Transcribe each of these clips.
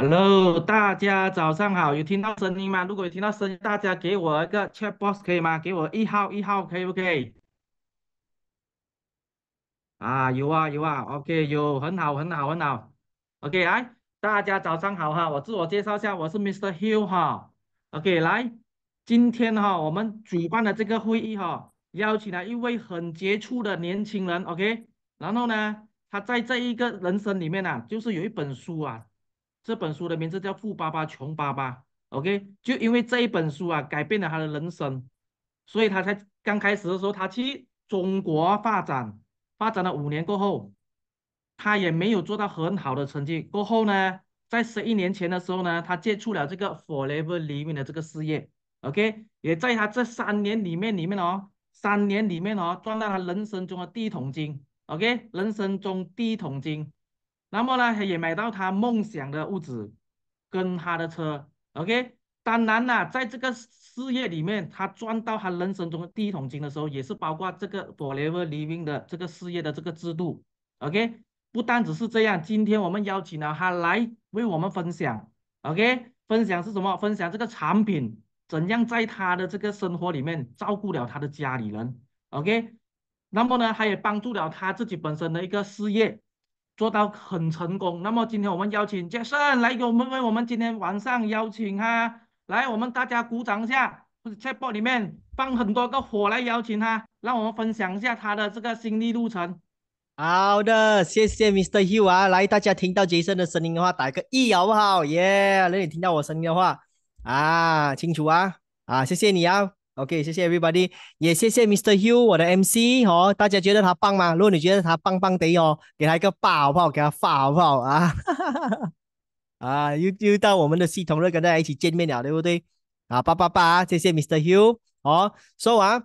Hello，大家早上好，有听到声音吗？如果有听到声音，大家给我一个 check box 可以吗？给我一号一号，可以不可以？啊，有啊有啊，OK，有，很好很好很好，OK，来，大家早上好哈，我自我介绍一下，我是 Mr. Hill 哈，OK，来，今天哈我们主办的这个会议哈，邀请了一位很杰出的年轻人，OK，然后呢，他在这一个人生里面呢，就是有一本书啊。这本书的名字叫《富爸爸穷爸爸》，OK，就因为这一本书啊，改变了他的人生，所以他才刚开始的时候，他去中国发展，发展了五年过后，他也没有做到很好的成绩。过后呢，在十一年前的时候呢，他接触了这个 Forever Living 的这个事业，OK，也在他这三年里面里面哦，三年里面哦，赚到他人生中的第一桶金，OK，人生中第一桶金。那么呢，他也买到他梦想的屋子，跟他的车。OK，当然啦，在这个事业里面，他赚到他人生中的第一桶金的时候，也是包括这个 Forever Living 的这个事业的这个制度。OK，不单只是这样，今天我们邀请了他来为我们分享。OK，分享是什么？分享这个产品怎样在他的这个生活里面照顾了他的家里人。OK，那么呢，他也帮助了他自己本身的一个事业。做到很成功。那么今天我们邀请杰森来给我们，为我们今天晚上邀请他，来我们大家鼓掌一下，或者在 t 里面放很多个火来邀请他，让我们分享一下他的这个心历路程。好的，谢谢 Mr. Hugh 啊，来大家听到杰森的声音的话，打个一好不好？耶，那你听到我声音的话，啊，清楚啊，啊，谢谢你啊。OK，谢谢 Everybody，也谢谢 Mr. Hugh，我的 MC 哦，大家觉得他棒吗？如果你觉得他棒棒的哦，给他一个八好不好？给他发好不好啊？啊，又又到我们的系统了，跟大家一起见面了，对不对？啊，八八八，谢谢 Mr. Hugh。哦，说完，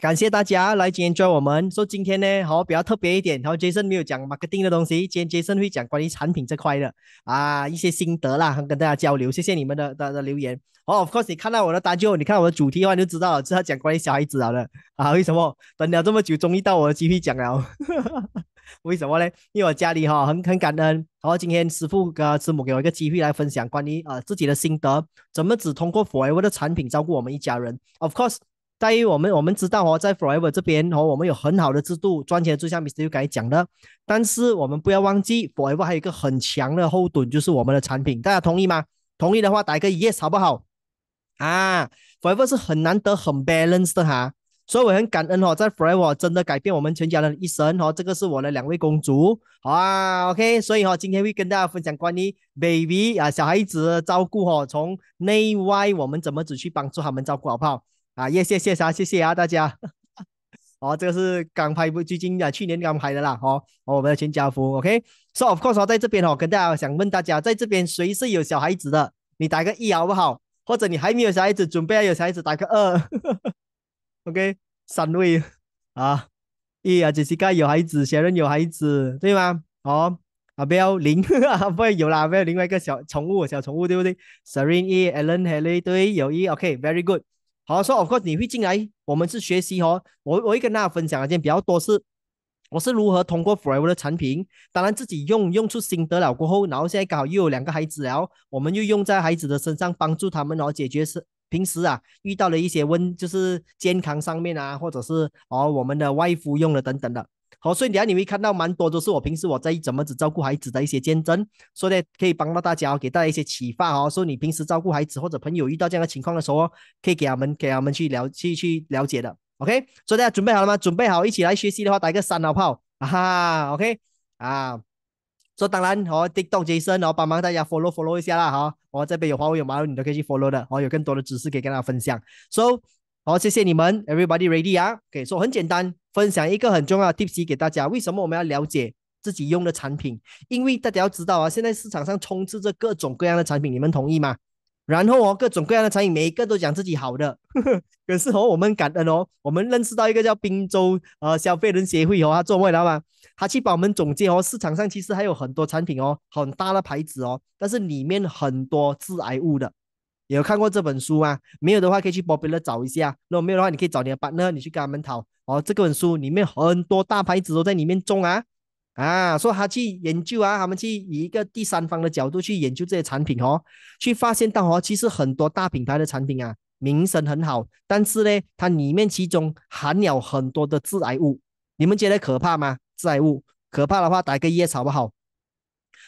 感谢大家来 join 我们。说今天呢，好比较特别一点，然后 Jason 没有讲 marketing 的东西，今天 Jason 会讲关于产品这块的啊一些心得啦，跟大家交流。谢谢你们的的的留言。哦，Of course，你看到我的单据，你看我的主题的话，就知道，了，知道讲关于小孩子好了。啊，为什么等了这么久，终于到我的机会讲了？为什么呢？因为我家里哈很很感恩，然后今天师傅跟师母给我一个机会来分享关于呃自己的心得，怎么只通过 Forever 的产品照顾我们一家人？Of course，在于我们我们知道哦，在 Forever 这边哦，我们有很好的制度，赚钱的像 Mr. Yu 讲的。但是我们不要忘记 Forever 还有一个很强的后盾，就是我们的产品。大家同意吗？同意的话打一个 yes 好不好？啊，Forever 是很难得、很 balanced 的哈，所以我很感恩哦，在 Forever 真的改变我们全家的一生哦。这个是我的两位公主，好啊，OK。所以哈，今天会跟大家分享关于 baby 啊，小孩子照顾哦，从内外我们怎么子去帮助他们照顾好不好？啊，也谢谢啊，谢谢啊，大家。哦，这个是刚拍不最近啊，去年刚拍的啦，哦我们的全家福，OK。所以，of course 哦、在这边哦，跟大家想问大家，在这边谁是有小孩子的？你打个一好不好？或者你还没有小孩子，准备要有孩子，打个二，OK，三位啊，一啊，这是看有孩子小人有孩子，对吗？哦，阿彪零，不有啦，阿彪另外一个小宠物，小宠物对不对 s e a r i n E、Allen、h a l r y 对，有一 o k v e r y good。好，说 Of course 你会进来，我们是学习哦，我我会跟大家分享的，件比较多是。我是如何通过 Forever 的产品，当然自己用用出心得了过后，然后现在刚好又有两个孩子，然后我们又用在孩子的身上，帮助他们然后解决是平时啊遇到了一些问，就是健康上面啊，或者是哦我们的外敷用了等等的，好，所以等下你会看到蛮多都是我平时我在怎么子照顾孩子的一些见证，所以可以帮到大家，给大家一些启发哦，说你平时照顾孩子或者朋友遇到这样的情况的时候，可以给他们给他们去了去去了解的。OK，所以大家准备好了吗？准备好一起来学习的话，打一个三好不好？啊，OK，啊，说当然我 TikTok o n 然后帮忙大家 Follow Follow 一下啦哈。我这边有华为，有马路，你都可以去 Follow 的，我有更多的知识可以跟大家分享。So，好，谢谢你们，Everybody ready 啊？OK，So 很简单，分享一个很重要的 tips 给大家，为什么我们要了解自己用的产品？因为大家要知道啊，现在市场上充斥着各种各样的产品，你们同意吗？然后哦，各种各样的餐饮，每一个都讲自己好的，可是哦，我们感恩哦。我们认识到一个叫滨州呃消费人协会哦，他做外卖老板，他去帮我们总结哦。市场上其实还有很多产品哦，很大的牌子哦，但是里面很多致癌物的。有看过这本书啊？没有的话可以去包 o 尔找一下。如果没有的话，你可以找你的板呢，你去跟他们讨哦。这本书里面很多大牌子都在里面种啊。啊，说他去研究啊，他们去以一个第三方的角度去研究这些产品哦，去发现到哦，其实很多大品牌的产品啊，名声很好，但是呢，它里面其中含有很多的致癌物。你们觉得可怕吗？致癌物可怕的话，打个一，好不好？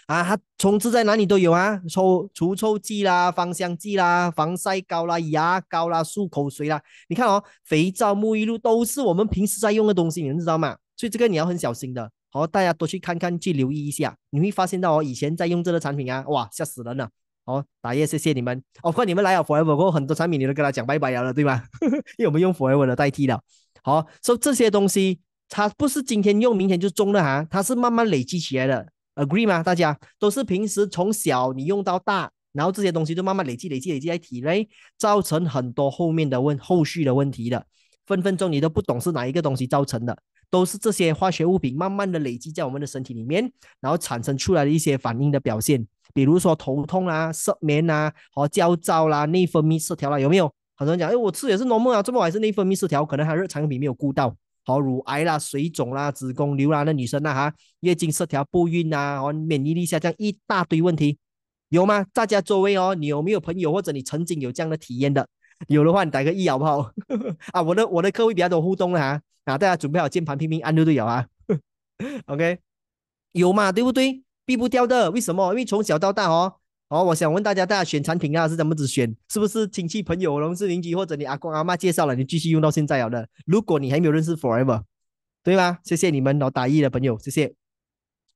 啊，它充斥在哪里都有啊，除除臭剂啦、芳香剂啦、防晒膏啦、牙膏啦、漱口水啦，你看哦，肥皂、沐浴露都是我们平时在用的东西，你们知道吗？所以这个你要很小心的。好，大家都去看看，去留意一下，你会发现到哦，以前在用这个产品啊，哇，吓死人了。好，打叶，谢谢你们。哦，看你们来了 Forever，很多产品你都跟他讲拜拜了了，对吧？为我们用 Forever 了代替了。好，所以这些东西它不是今天用，明天就中了哈，它是慢慢累积起来的，agree 吗？大家都是平时从小你用到大，然后这些东西就慢慢累积、累积、累积在体内，造成很多后面的问、后续的问题的，分分钟你都不懂是哪一个东西造成的。都是这些化学物品慢慢的累积在我们的身体里面，然后产生出来的一些反应的表现，比如说头痛啦、失眠啊、和焦躁啦、内分泌失调啦，有没有？很多人讲，哎，我吃也是 Norm 啊，这么晚是内分泌失调，可能还是产品没有顾到，好乳癌啦、水肿啦、子宫瘤啦的女生那哈，月经失调、不孕啊，免疫力下降一大堆问题，有吗？大家座位哦，你有没有朋友或者你曾经有这样的体验的？有的话，你打个一好不好？啊，我的我的客户比较多互动啊。啊！大家准备好键盘，拼命按利队友啊！OK，有嘛？对不对？避不掉的。为什么？因为从小到大哦。哦，我想问大家，大家选产品啊是怎么子选？是不是亲戚朋友、同事邻居或者你阿公阿妈介绍了，你继续用到现在有的？如果你还没有认识 Forever，对吗？谢谢你们老打一的朋友，谢谢。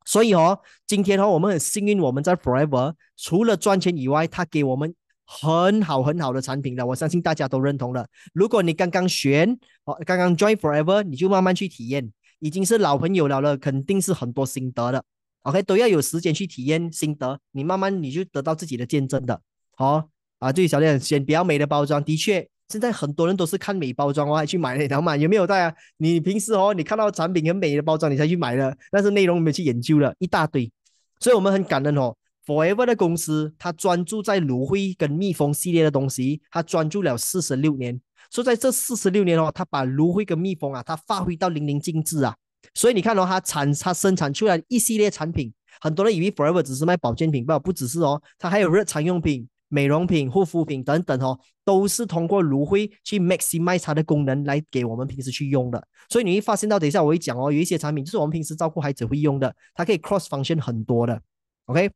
所以哦，今天哦，我们很幸运，我们在 Forever 除了赚钱以外，他给我们。很好很好的产品了，我相信大家都认同了。如果你刚刚选哦，刚刚 join forever，你就慢慢去体验，已经是老朋友了了，肯定是很多心得的。OK，都要有时间去体验心得，你慢慢你就得到自己的见证的。好啊，对小点选比较美的包装，的确现在很多人都是看美包装还去买，那条嘛有没有带啊？你平时哦，你看到产品很美的包装，你才去买的，但是内容没去研究了一大堆，所以我们很感恩哦。Forever 的公司，它专注在芦荟跟蜜蜂系列的东西，它专注了四十六年。以在这四十六年哦，它把芦荟跟蜜蜂啊，它发挥到淋漓尽致啊。所以你看哦，它产它生产出来一系列产品，很多人以为 Forever 只是卖保健品不不只是哦，它还有日常用品、美容品、护肤品等等哦，都是通过芦荟去 maximize 它的功能来给我们平时去用的。所以你发现到，等一下我会讲哦，有一些产品就是我们平时照顾孩子会用的，它可以 cross function 很多的。OK。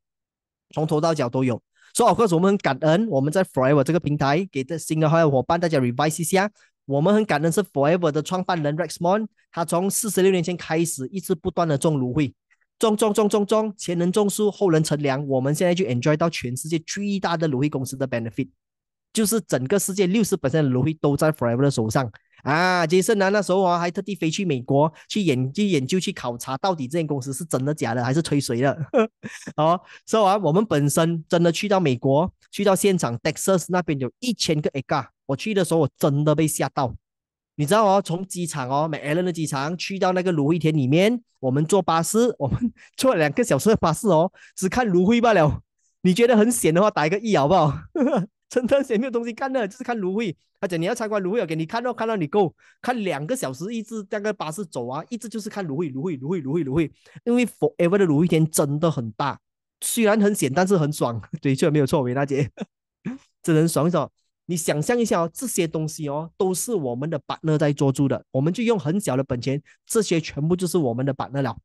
从头到脚都有，所以啊，告诉我们很感恩，我们在 Forever 这个平台给的新的好友伙伴，大家 revise 一下。我们很感恩是 Forever 的创办人 Rex Mon，他从四十六年前开始一直不断的种芦荟，种种种种种，前人种树，后人乘凉。我们现在就 enjoy 到全世界最大的芦荟公司的 benefit。就是整个世界六十的芦荟都在 Forever 手上啊！杰森啊，那时候啊还特地飞去美国去研究研究去考察，到底这间公司是真的假的，还是吹水的？哦，说完我们本身真的去到美国，去到现场，Texas 那边有一千个 a g a 我去的时候我真的被吓到，你知道哦？从机场哦，美 L 的机场去到那个芦荟田里面，我们坐巴士，我们坐两个小时的巴士哦，只看芦荟罢了。你觉得很险的话，打一个一好不好？真的，没有东西看的，就是看芦荟，他讲你要参观芦荟给你看到看到你够看两个小时，一直大个巴士走啊，一直就是看芦荟，芦荟，芦荟，芦荟，芦荟，因为 forever 的芦荟田真的很大，虽然很险，但是很爽，的确没有错，维大姐，真能爽一爽。你想象一下哦，这些东西哦，都是我们的板乐在做住的，我们就用很小的本钱，这些全部就是我们的板乐了，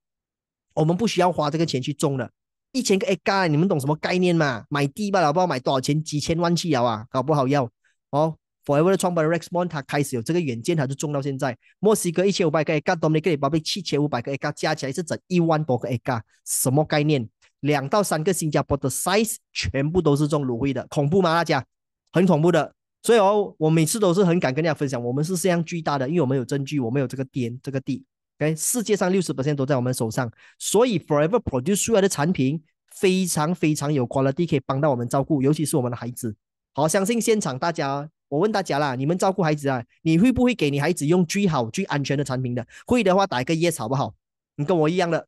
我们不需要花这个钱去种了。一千个 A c a 你们懂什么概念嘛？买地吧，老不知买多少钱，几千万去摇啊，搞不好要哦。Forever 的创办人 Rex Monta 开始有这个远见，他就种到现在。墨西哥一千五百个 a d o m i n i c 你 n 宝贝七千五百个 eca，加起来是整一万多个 A c a 什么概念？两到三个新加坡的 size，全部都是种芦荟的，恐怖吗？大家，很恐怖的。所以哦，我每次都是很敢跟大家分享，我们是量巨大的，因为我们有证据，我们有这个田，这个地。OK，世界上六十都在我们手上，所以 Forever Produce 出来的产品非常非常有 quality，可以帮到我们照顾，尤其是我们的孩子。好，相信现场大家，我问大家啦，你们照顾孩子啊，你会不会给你孩子用最好、最安全的产品的？会的话打一个 yes 好不好？你跟我一样的，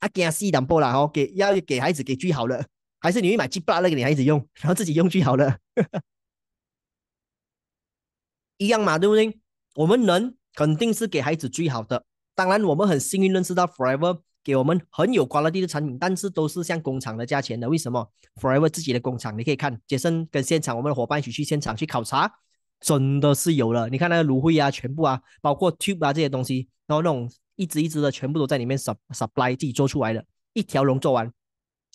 阿给他试两波啦，好，给要给孩子给最好的，还是你会买 G b 那个给孩子用，然后自己用最好的，一样嘛，对不对？我们能肯定是给孩子最好的。当然，我们很幸运认识到 Forever 给我们很有 quality 的产品，但是都是像工厂的价钱的。为什么 Forever 自己的工厂？你可以看杰森跟现场我们的伙伴一起去现场去考察，真的是有了。你看那个芦荟啊，全部啊，包括 tube 啊这些东西，然后那种一支一支的全部都在里面 supply 自己做出来的，一条龙做完。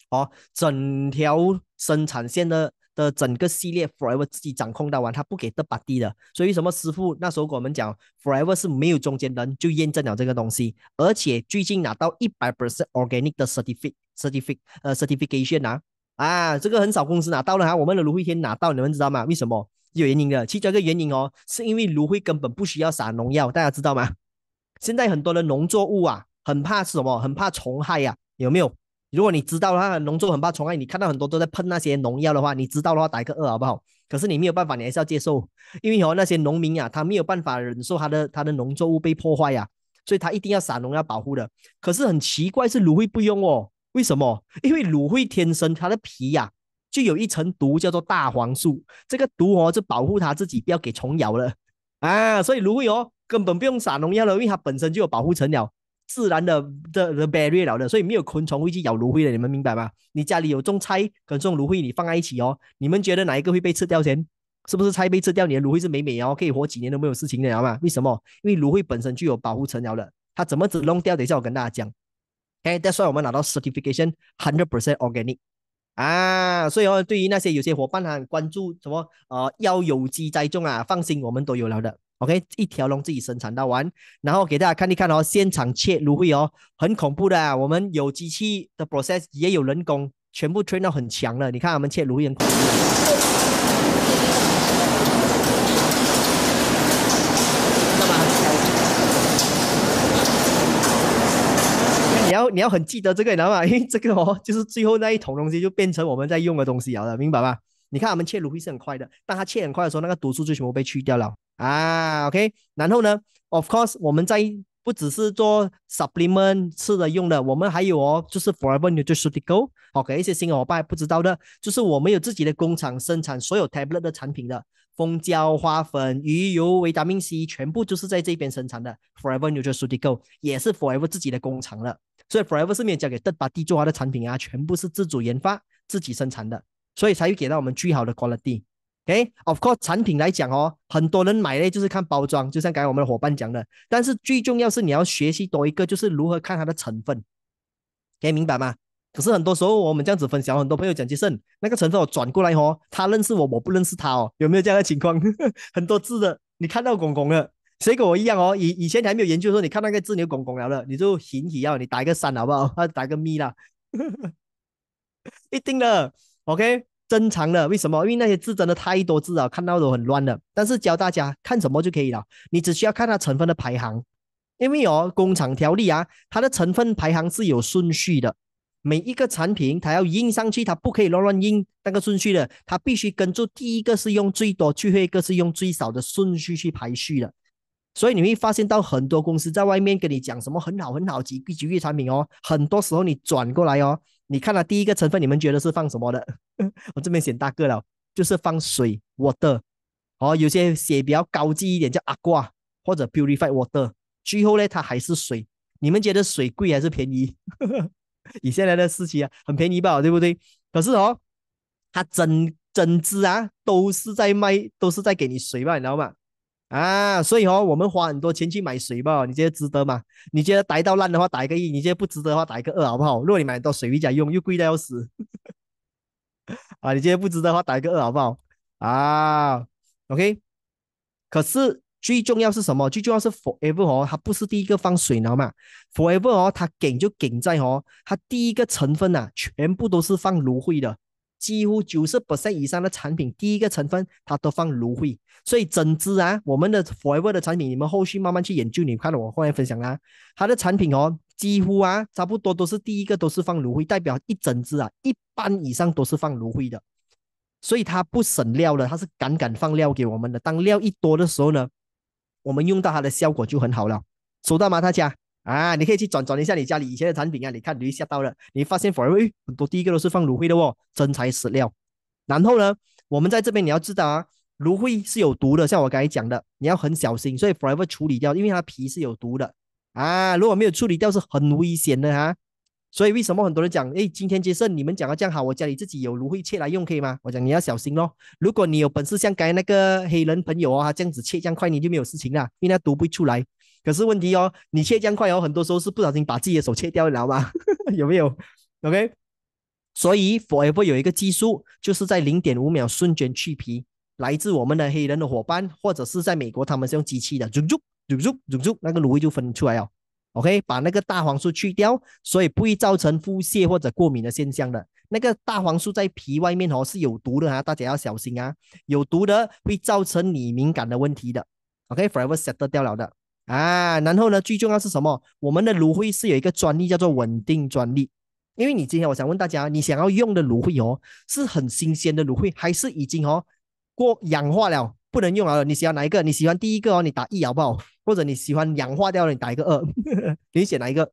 好，整条生产线的的整个系列 Forever 自己掌控到完，他不给 The Body 的，所以什么师傅那时候跟我们讲，Forever 是没有中间人就验证了这个东西，而且最近拿到一百 percent organic 的 certificate certificate 呃 certification 啊，啊这个很少公司拿到了啊，我们的芦荟天拿到，你们知道吗？为什么？有原因的，其中一个原因哦，是因为芦荟根本不需要撒农药，大家知道吗？现在很多的农作物啊，很怕什么？很怕虫害呀，有没有？如果你知道的话，农作物很怕虫害，你看到很多都在喷那些农药的话，你知道的话打一个二好不好？可是你没有办法，你还是要接受，因为哦那些农民呀，他没有办法忍受他的他的农作物被破坏呀，所以他一定要撒农药保护的。可是很奇怪，是芦荟不用哦，为什么？因为芦荟天生它的皮呀，就有一层毒叫做大黄素，这个毒哦就保护它自己不要给虫咬了啊，所以芦荟哦根本不用撒农药了，因为它本身就有保护层了。自然的的的 barrier 了的，所以没有昆虫会去咬芦荟的，你们明白吗？你家里有种菜跟种芦荟，你放在一起哦。你们觉得哪一个会被吃掉先？是不是菜被吃掉，你的芦荟是美美，哦，可以活几年都没有事情的，好吗？为什么？因为芦荟本身具有保护层了的，它怎么只弄掉？等一下我跟大家讲。o k a that's why 我们拿到 certification hundred percent organic 啊，所以哦，对于那些有些伙伴他关注什么呃要有机栽种啊，放心，我们都有了的。OK，一条龙自己生产到完，然后给大家看一看哦。现场切芦荟哦，很恐怖的。啊。我们有机器的 process，也有人工，全部 train 到很强了。你看他们切芦荟很恐怖，你要你要很记得这个，你知道吗？因为这个哦，就是最后那一桶东西就变成我们在用的东西了，明白吧？你看他们切芦荟是很快的，但他切很快的时候，那个毒素就全部被去掉了。啊，OK，然后呢？Of course，我们在不只是做 supplement 吃的用的，我们还有哦，就是 Forever Nutraceutical。好，给一些新伙伴不知道的，就是我们有自己的工厂生产所有 tablet 的产品的蜂胶、花粉、鱼油、维他命 C，全部就是在这边生产的。Forever Nutraceutical 也是 Forever 自己的工厂了，所以 Forever 是没有交给邓巴蒂做它的产品啊，全部是自主研发、自己生产的，所以才会给到我们最好的 quality。OK，of course，产品来讲哦，很多人买嘞就是看包装，就像刚才我们的伙伴讲的。但是最重要是你要学习多一个，就是如何看它的成分。OK，明白吗？可是很多时候我们这样子分享，很多朋友讲杰实那个成分我转过来哦，他认识我，我不认识他哦，有没有这样的情况？很多字的，你看到“公公”了。谁跟我一样哦？以以前你还没有研究的时候，你看那个字有“公公”了，你就行体要你打一个三好不好？他 打一个咪啦，一定的，OK。珍藏了，为什么？因为那些字真的太多字了，看到都很乱的。但是教大家看什么就可以了，你只需要看它成分的排行，因为有工厂条例啊，它的成分排行是有顺序的。每一个产品它要印上去，它不可以乱乱印那个顺序的，它必须跟住第一个是用最多，最后一个是用最少的顺序去排序的。所以你会发现到很多公司在外面跟你讲什么很好很好几几亿产品哦，很多时候你转过来哦。你看了第一个成分，你们觉得是放什么的？我这边写大个了，就是放水，water。哦，有些写比较高级一点，叫阿瓜或者 purified water。最后呢，它还是水。你们觉得水贵还是便宜？以现在的事情啊，很便宜吧，对不对？可是哦，它整整只啊，都是在卖，都是在给你水吧，你知道吗？啊，所以哦，我们花很多钱去买水吧，你觉得值得吗？你觉得逮到烂的话打一个一，你觉得不值得的话打一个二，好不好？如果你买到水回家用又贵的要死，啊，你觉得不值得的话打一个二，好不好？啊，OK。可是最重要是什么？最重要是 forever 哦，它不是第一个放水的嘛？forever 哦，它梗就梗在哦，它第一个成分啊，全部都是放芦荟的。几乎九十 percent 以上的产品，第一个成分它都放芦荟，所以整支啊，我们的 forever 的产品，你们后续慢慢去研究。你看了我后面分享啦，它的产品哦，几乎啊，差不多都是第一个都是放芦荟，代表一整支啊，一半以上都是放芦荟的，所以它不省料的，它是敢敢放料给我们的。当料一多的时候呢，我们用到它的效果就很好了，收到吗大家？啊，你可以去转转一下你家里以前的产品啊，你看芦荟吓到了，你发现 Forever 很多第一个都是放芦荟的哦，真材实料。然后呢，我们在这边你要知道啊，芦荟是有毒的，像我刚才讲的，你要很小心，所以 Forever 处理掉，因为它皮是有毒的啊，如果没有处理掉是很危险的哈。所以为什么很多人讲，哎，今天接受你们讲的这样好，我家里自己有芦荟切来用可以吗？我讲你要小心咯，如果你有本事像刚才那个黑人朋友啊这样子切这样快，你就没有事情啦，因为它毒不出来。可是问题哦，你切姜块哦，很多时候是不小心把自己的手切掉了嘛，有没有？OK，所以 Forever 有一个技术，就是在零点五秒瞬间去皮，来自我们的黑人的伙伴，或者是在美国，他们是用机器的，撸撸撸撸撸那个芦荟就分出来哦。OK，把那个大黄素去掉，所以不会造成腹泻或者过敏的现象的。那个大黄素在皮外面哦是有毒的啊，大家要小心啊，有毒的会造成你敏感的问题的。OK，Forever settle 掉了的。啊，然后呢？最重要是什么？我们的芦荟是有一个专利，叫做稳定专利。因为你今天，我想问大家，你想要用的芦荟哦，是很新鲜的芦荟，还是已经哦过氧化了不能用了？你喜欢哪一个？你喜欢第一个哦，你打一好不好？或者你喜欢氧化掉了，你打一个二。你写哪一个？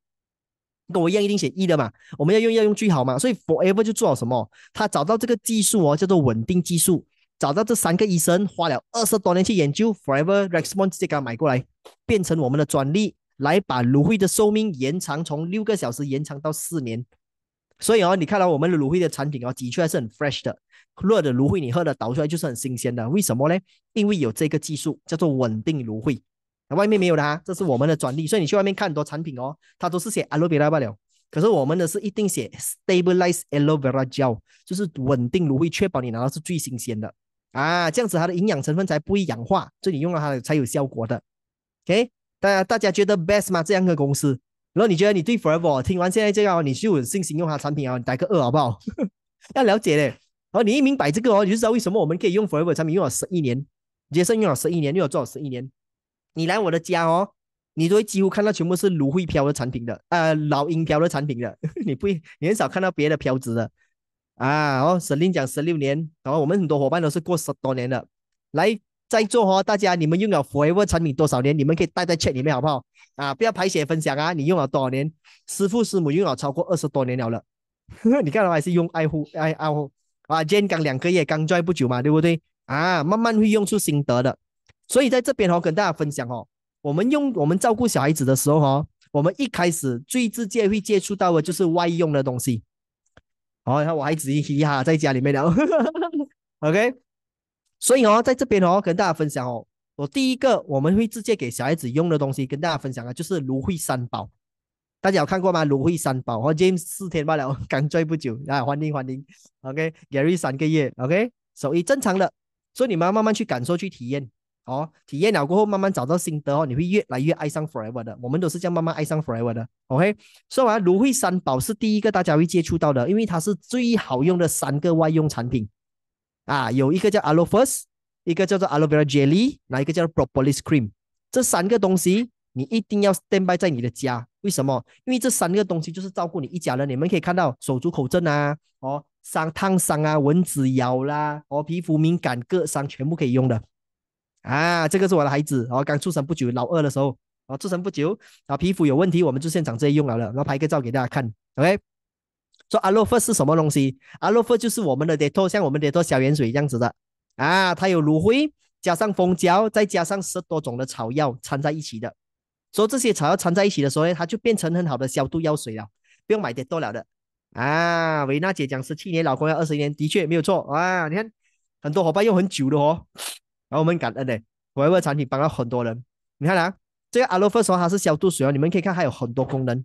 跟我一样一定写一的嘛？我们要用要用最好嘛？所以 Forever 就做好什么？他找到这个技术哦，叫做稳定技术。找到这三个医生花了二十多年去研究，Forever Response 直接他买过来。变成我们的专利，来把芦荟的寿命延长，从六个小时延长到四年。所以哦，你看到我们的芦荟的产品哦，的确是很 fresh 的，热的芦荟你喝的倒出来就是很新鲜的。为什么呢？因为有这个技术叫做稳定芦荟，外面没有的啊，这是我们的专利。所以你去外面看很多产品哦，它都是写 Aloe Vera 了，可是我们的是一定写 s t a b i l i z e Aloe Vera 就是稳定芦荟，确保你拿到是最新鲜的啊，这样子它的营养成分才不会氧化，所以用了它才有效果的。OK，大大家觉得 best 吗？这样的公司，然后你觉得你对 Forever 听完现在这样，你就有信心用它产品哦，你打个二好不好？要了解的，然后你一明白这个哦，你就知道为什么我们可以用 Forever 产品用了十一年，杰森用了十一年，用了做了十一年？你来我的家哦，你都会几乎看到全部是芦荟漂的产品的，呃，老鹰漂的产品的，你不会，你很少看到别的漂子的啊。哦，沈令讲十六年，然后我们很多伙伴都是过十多年的，来。在座哈，大家你们用了 Forever 产品多少年？你们可以带在 chat 里面好不好？啊，不要排写分享啊！你用了多少年？师傅师母用了超过二十多年了。你看我还是用爱护爱啊，今天刚两个月刚在不久嘛，对不对？啊，慢慢会用出心得的。所以在这边哦，跟大家分享哦，我们用我们照顾小孩子的时候哦，我们一开始最直接会接触到的就是外用的东西。好，你看我孩子一哈在家里面了，OK。所以哦，在这边哦，跟大家分享哦，我第一个我们会直接给小孩子用的东西跟大家分享啊，就是芦荟三宝，大家有看过吗？芦荟三宝，哦，James 四天罢了，刚追不久，来欢迎欢迎，OK，Gary 三个月，OK，所以正常的，所以你们慢慢去感受去体验，哦，体验了过后慢慢找到心得哦，你会越来越爱上 Forever 的，我们都是这样慢慢爱上 Forever 的，OK。说完芦荟三宝是第一个大家会接触到的，因为它是最好用的三个外用产品。啊，有一个叫 Alofus，一个叫做 Aloe Vera Jelly，哪一个叫 Propolis Cream？这三个东西你一定要 stand by 在你的家。为什么？因为这三个东西就是照顾你一家人。你们可以看到手足口症啊，哦，伤烫伤啊，蚊子咬啦，哦，皮肤敏感各伤全部可以用的。啊，这个是我的孩子，哦，刚出生不久，老二的时候，哦，出生不久，啊，皮肤有问题，我们就现场直接用来了。然后拍个照给大家看，OK？说阿洛夫是什么东西？阿洛夫就是我们的叠多，像我们的叠多小盐水这样子的啊，它有芦荟加上蜂胶，再加上十多种的草药掺在一起的。说这些草药掺在一起的时候呢，它就变成很好的消毒药水了，不用买叠多了的啊。维娜姐讲十七年，老公要二十年，的确没有错啊。你看很多伙伴用很久的哦，然我们感恩呢，维沃产品帮到很多人。你看啊，这个阿洛夫说它是消毒水哦，你们可以看它有很多功能。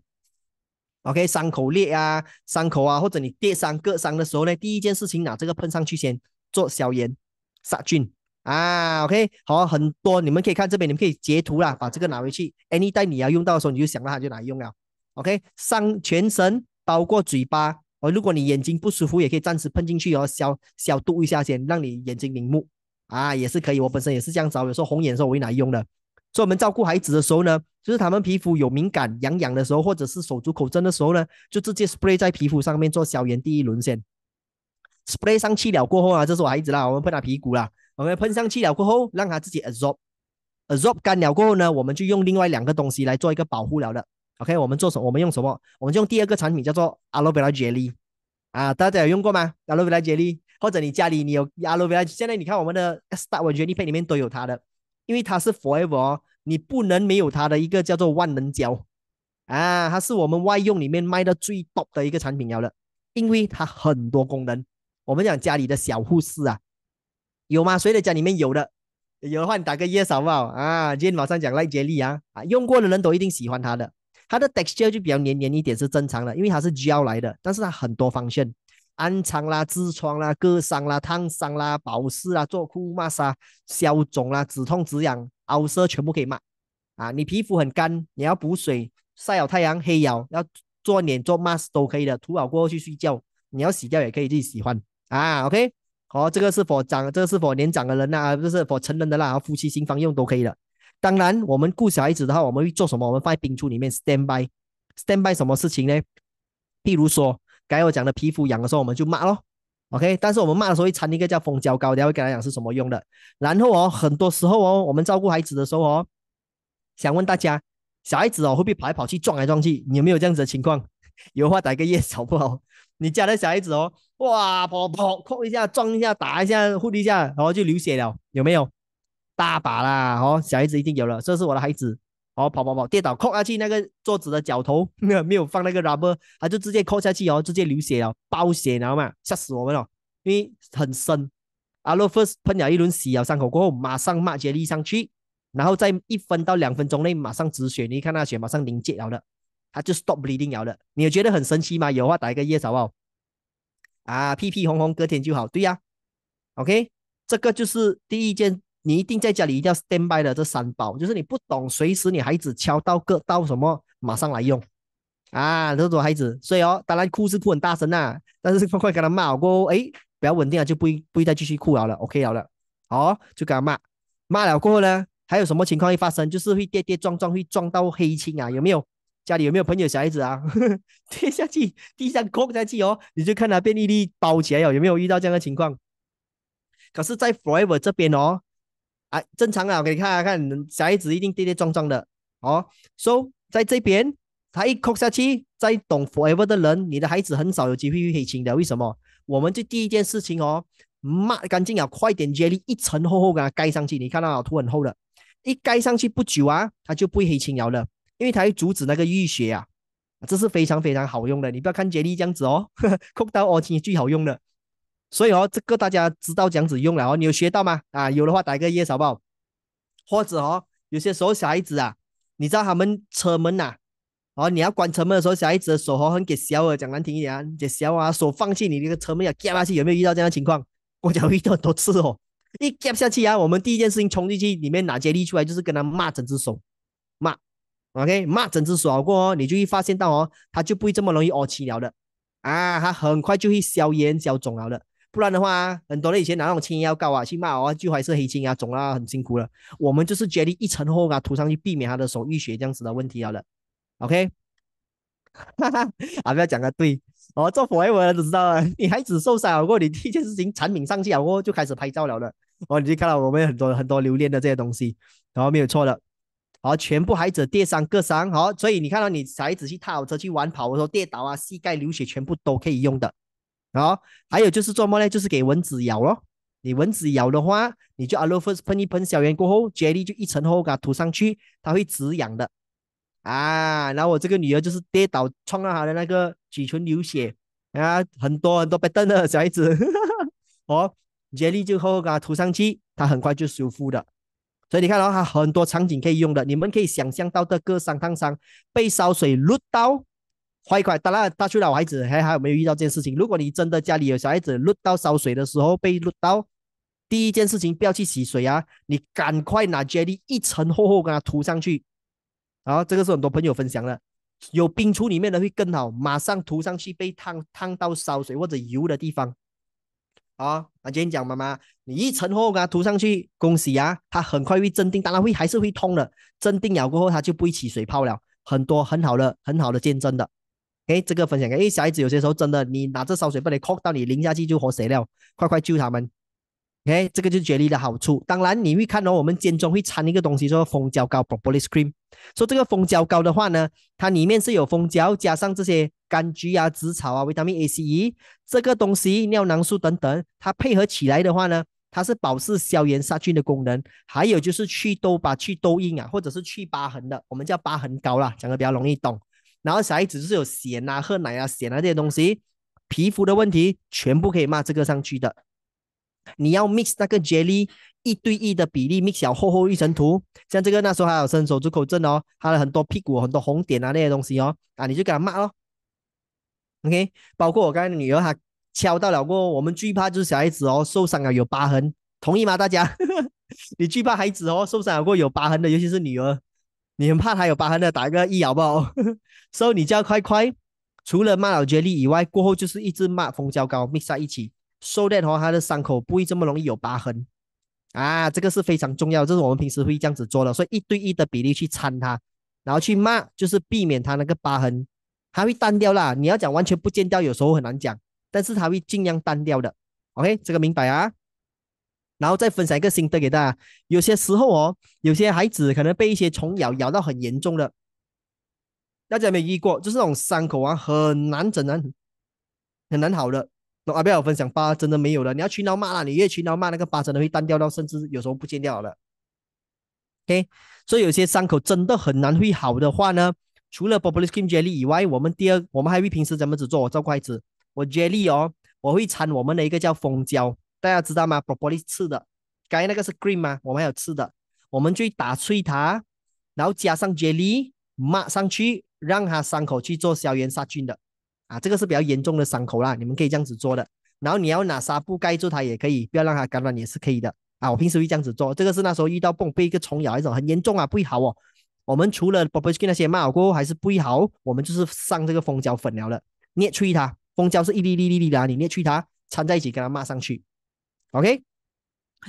OK，伤口裂啊，伤口啊，或者你跌伤割伤的时候呢，第一件事情拿这个喷上去先做消炎杀菌啊。OK，好很多，你们可以看这边，你们可以截图啦，把这个拿回去。Any 带你要用到的时候你就想到它就拿用了。OK，伤全身，包括嘴巴。哦，如果你眼睛不舒服，也可以暂时喷进去哦，消消毒一下先，让你眼睛明目啊，也是可以。我本身也是这样子，有时候红眼的时候我也拿用的。所以我们照顾孩子的时候呢，就是他们皮肤有敏感、痒痒的时候，或者是手足口症的时候呢，就直接 spray 在皮肤上面做消炎第一轮先。spray 上去了过后啊，这是我孩子啦，我们喷他屁股啦，我们喷上去了过后，让他自己 absorb absorb 干了过后呢，我们就用另外两个东西来做一个保护了的。OK，我们做什？我们用什么？我们就用第二个产品叫做 aloe vera jelly 啊，大家有用过吗？Aloe vera jelly，或者你家里你有 aloe vera，现在你看我们的 start 我觉你配里面都有它的。因为它是 forever，你不能没有它的一个叫做万能胶，啊，它是我们外用里面卖的最 top 的一个产品了，因为它很多功能。我们讲家里的小护士啊，有吗？谁的家里面有的？有的话你打个 yes 好不好啊？今天马上讲赖杰丽啊，啊，用过的人都一定喜欢它的，它的 texture 就比较黏黏一点是正常的，因为它是胶来的，但是它很多方向，暗疮啦、痔疮啦、割伤啦、烫伤啦、保湿啊、做酷玛莎消肿啦、止痛止痒、凹色全部可以骂。啊！你皮肤很干，你要补水，晒有太阳黑油，要做脸做 mask 都可以的，涂好过后去睡觉，你要洗掉也可以自己喜欢啊。OK，好，这个是否长，这个是否年长的人呐？啊，不是否成人的啦，夫妻新房用都可以的。当然，我们顾小孩子的话，我们会做什么？我们放在冰橱里面 stand by，stand by 什么事情呢？譬如说。该我讲的皮肤痒的时候我们就骂咯，OK？但是我们骂的时候会掺一个叫蜂胶膏，然后跟他讲是什么用的。然后哦，很多时候哦，我们照顾孩子的时候哦，想问大家，小孩子哦会不会跑来跑去撞来撞去？有没有这样子的情况？有话打个 yes 好不好？你家的小孩子哦，哇，跑跑，哐一下撞一下，打一下，呼一下，然后就流血了，有没有？大把啦，哦，小孩子一定有了，这是我的孩子。哦，跑跑跑，跌倒扣下去，那个桌子的脚头没有没有放那个 rubber，他就直接扣下去哦，直接流血了，包血，你知道吗？吓死我们了，因为很深。阿洛夫 t 喷了一轮洗，伤口过后马上抹接力上去，然后在一分到两分钟内马上止血。你看那血马上凝结了，的，他就 stop bleeding 了。的。你觉得很神奇吗？有话打一个 yes 好不好？啊，屁屁红红，隔天就好。对呀，OK，这个就是第一件。你一定在家里一定要 stand by 的这三包，就是你不懂，随时你孩子敲到个到什么，马上来用啊！这种孩子，所以哦，当然哭是哭很大声呐，但是快快给他骂好后，哎，比较稳定了，就不一不会再继续哭好了，OK 好了，好就给他骂，骂了过后呢，还有什么情况会发生？就是会跌跌撞撞，会撞到黑青啊，有没有？家里有没有朋友小孩子啊？跌下去，地上哭下去哦，你就看他便利利包起来哦，有没有遇到这样的情况？可是，在 forever 这边哦。啊，正常啊，给你看看看，小孩子一定跌跌撞撞的哦。So，在这边，他一哭下去，在懂 forever 的人，你的孩子很少有机会会黑青的。为什么？我们这第一件事情哦，抹干净啊，快点接 e l 一层厚厚给它盖上去。你看到啊，涂很厚的，一盖上去不久啊，它就不会黑青了，因为它会阻止那个淤血啊，这是非常非常好用的。你不要看杰 e l 这样子哦，哭 到哦青最好用的。所以哦，这个大家知道这样子用了哦，你有学到吗？啊，有的话打一个一，好不好？或者哦，有些时候小孩子啊，你知道他们车门呐，哦，你要关车门的时候，小孩子的手好很给削啊，讲难听一点，啊，给削啊，手放弃你那个车门要夹下去，有没有遇到这样的情况？我讲遇到很多次哦，一夹下去啊，我们第一件事情冲进去里面拿接力出来，就是跟他骂整只手，骂，OK，骂整只手，好过哦，你就会发现到哦，他就不会这么容易凹起了的，啊，他很快就会消炎消肿了的。不然的话，很多的以前拿那种青牙膏啊去骂啊，就还是黑青啊，肿啊，很辛苦了。我们就是决定一层厚啊涂上去，避免他的手淤血这样子的问题好了。OK，哈 哈，阿彪讲的对，哦，做 Forever 都知道啊。你孩子受伤，如果你第一件事情产品上去了，哦就开始拍照了了。哦，你看到我们很多很多留恋的这些东西，然后没有错的，好，全部孩子跌伤、割伤，好，所以你看到你孩子去踏火车去玩跑的时候跌倒啊、膝盖流血，全部都可以用的。哦，还有就是做梦呢？就是给蚊子咬咯。你蚊子咬的话，你就阿罗夫斯喷一喷，消炎过后，杰利就一层厚厚它涂上去，它会止痒的。啊，然后我这个女儿就是跌倒撞到她的那个嘴唇流血啊，很多很多被蹬的小孩子，哦，杰利就厚厚给它涂上去，它很快就舒服的。所以你看到它很多场景可以用的，你们可以想象到的各伤、烫伤、被烧水、撸刀。快快！当然，大岁老孩子还还有没有遇到这件事情？如果你真的家里有小孩子，落到烧水的时候被落到，第一件事情不要去洗水啊，你赶快拿 Jelly 一层厚厚给他涂上去。然后这个是很多朋友分享的，有冰橱里面的会更好，马上涂上去被烫烫到烧水或者油的地方。啊，那今天讲妈妈，你一层厚厚给他涂上去，恭喜啊，他很快会镇定，当然会还是会痛的，镇定了过后他就不会起水泡了，很多很好的很好的见证的。哎，这个分享给哎小孩子，有些时候真的，你拿着烧水杯 c o 到你淋下去就活水了，快快救他们！哎，这个就是绝力的好处。当然，你会看哦，我们肩中会掺一个东西，说蜂胶膏 b o b t e r y cream）。说这个蜂胶膏的话呢，它里面是有蜂胶，加上这些柑橘啊、紫草啊、维他命 A、C、E 这个东西、尿囊素等等，它配合起来的话呢，它是保湿、消炎、杀菌的功能，还有就是祛痘疤、祛痘印啊，或者是祛疤痕的，我们叫疤痕膏啦，讲的比较容易懂。然后小孩子就是有咸啊、喝奶啊、咸啊这些东西，皮肤的问题全部可以骂这个上去的。你要 mix 那个 jelly，一对一的比例 mix，小厚厚一层涂。像这个那时候还有生手足口症哦，他的很多屁股很多红点啊那些东西哦，啊你就给他骂哦。OK，包括我刚才女儿她敲到了过，我们最怕就是小孩子哦受伤啊有疤痕，同意吗大家？你惧怕孩子哦受伤了过有疤痕的，尤其是女儿。你很怕他有疤痕的，打一个一好不好？以你就要快快，除了骂老杰利以外，过后就是一直骂蜂胶膏 mix 在一起，收敛的话，他的伤口不会这么容易有疤痕啊。这个是非常重要，这是我们平时会这样子做的，所以一对一的比例去掺它，然后去骂，就是避免他那个疤痕，它会单调啦。你要讲完全不见掉，有时候很难讲，但是他会尽量单调的。OK，这个明白啊？然后再分享一个心得给大家。有些时候哦，有些孩子可能被一些虫咬，咬到很严重的，大家有没有遇过？就是那种伤口啊，很难整，难很难好的。阿彪，有分享疤真的没有了。你要去闹骂了，你越去闹骂那个疤，真的会淡掉到甚至有时候不见掉了。OK，所以有些伤口真的很难会好的话呢，除了 b u b b l i s s c r e Jelly 以外，我们第二，我们还会平时怎么子做？我做筷子，我 Jelly 哦，我会掺我们的一个叫蜂胶。大家知道吗？玻璃刺的，刚才那个是 green 吗？我们还有刺的，我们去打碎它，然后加上 jelly 抹上去，让它伤口去做消炎杀菌的啊。这个是比较严重的伤口啦，你们可以这样子做的。然后你要拿纱布盖住它也可以，不要让它感染也是可以的啊。我平时会这样子做，这个是那时候遇到蹦被一个虫咬，一种很严重啊，不好哦。我们除了玻璃 s k i 些那些过后还是不好，我们就是上这个蜂胶粉了了，捏碎它，蜂胶是一粒粒粒粒的，你捏碎它，掺在一起给它骂上去。OK，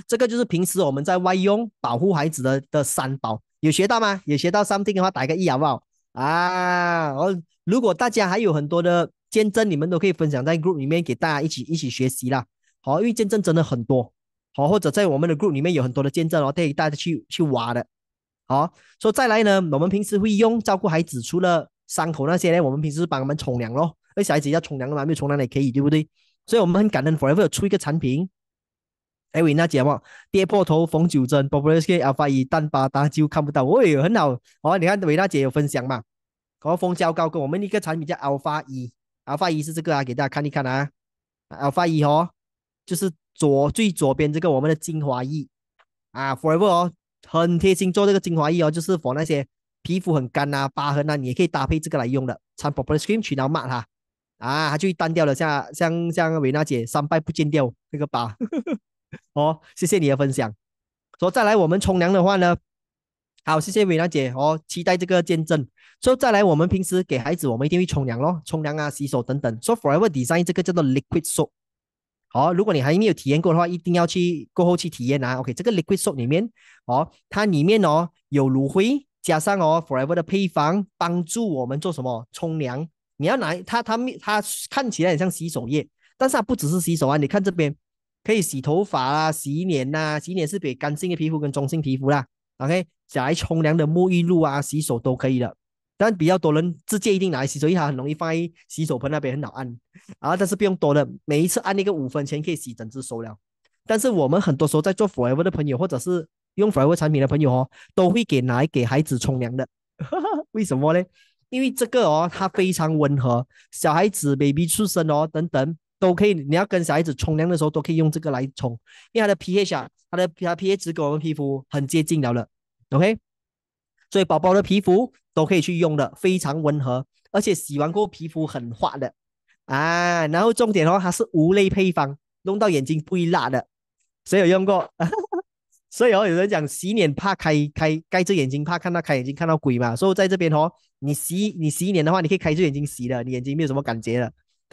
这个就是平时我们在外用保护孩子的的三宝，有学到吗？有学到 something 的话，打一个一好不好？啊，然如果大家还有很多的见证，你们都可以分享在 group 里面给大家一起一起学习啦。好，因为见证真的很多。好，或者在我们的 group 里面有很多的见证哦，可以大家去去挖的。好，说再来呢，我们平时会用照顾孩子，除了伤口那些呢，我们平时帮他们冲凉咯。那小孩子要冲凉的嘛，没有冲凉的也可以，对不对？所以我们很感恩 Forever 出一个产品。诶，维娜姐嘛，跌破头缝九针宝 o s K i n alpha 一淡疤几就看不到，哦，呦，很好哦！你看维娜姐有分享嘛？哦，蜂胶膏跟我们一个产品叫 alpha 一，alpha 一是这个啊，给大家看一看啊，alpha 一哦，就是左最左边这个我们的精华液啊，forever 哦，很贴心做这个精华液哦，就是防那些皮肤很干啊、疤痕啊，你也可以搭配这个来用的，擦 b o b p e s c r e n 取挠嘛哈！啊，它就淡掉了，像像像维娜姐三拜不见掉那个疤。哦，谢谢你的分享。说再来我们冲凉的话呢，好，谢谢美娜姐。哦，期待这个见证。说再来我们平时给孩子，我们一定会冲凉咯，冲凉啊，洗手等等。说 Forever Design 这个叫做 Liquid Soap。好，如果你还没有体验过的话，一定要去过后去体验啊。OK，这个 Liquid Soap 里面，哦，它里面哦有芦荟，加上哦 Forever 的配方，帮助我们做什么冲凉。你要拿它，它它看起来很像洗手液，但是它不只是洗手啊。你看这边。可以洗头发啦，洗脸啊，洗脸是比干性的皮肤跟中性皮肤啦。OK，小来冲凉的沐浴露啊，洗手都可以的。但比较多人自接一定拿来洗，因为它很容易放在洗手盆那边很好按。啊，但是不用多的，每一次按那个五分钱可以洗整只手了。但是我们很多时候在做 Forever 的朋友，或者是用 Forever 产品的朋友哦，都会给拿来给孩子冲凉的。为什么呢？因为这个哦，它非常温和，小孩子、baby 出生哦等等。都可以，你要跟小孩子冲凉的时候都可以用这个来冲，因为它的 pH 啊，它的它 pH 值跟我们皮肤很接近的了，OK，所以宝宝的皮肤都可以去用的，非常温和，而且洗完过后皮肤很滑的，啊，然后重点的话它是无泪配方，弄到眼睛不会辣的，谁有用过？所以哦，有人讲洗脸怕开开盖着眼睛怕看到开眼睛看到鬼嘛，所以在这边哦，你洗你洗脸的话，你可以开着眼睛洗的，你眼睛没有什么感觉的。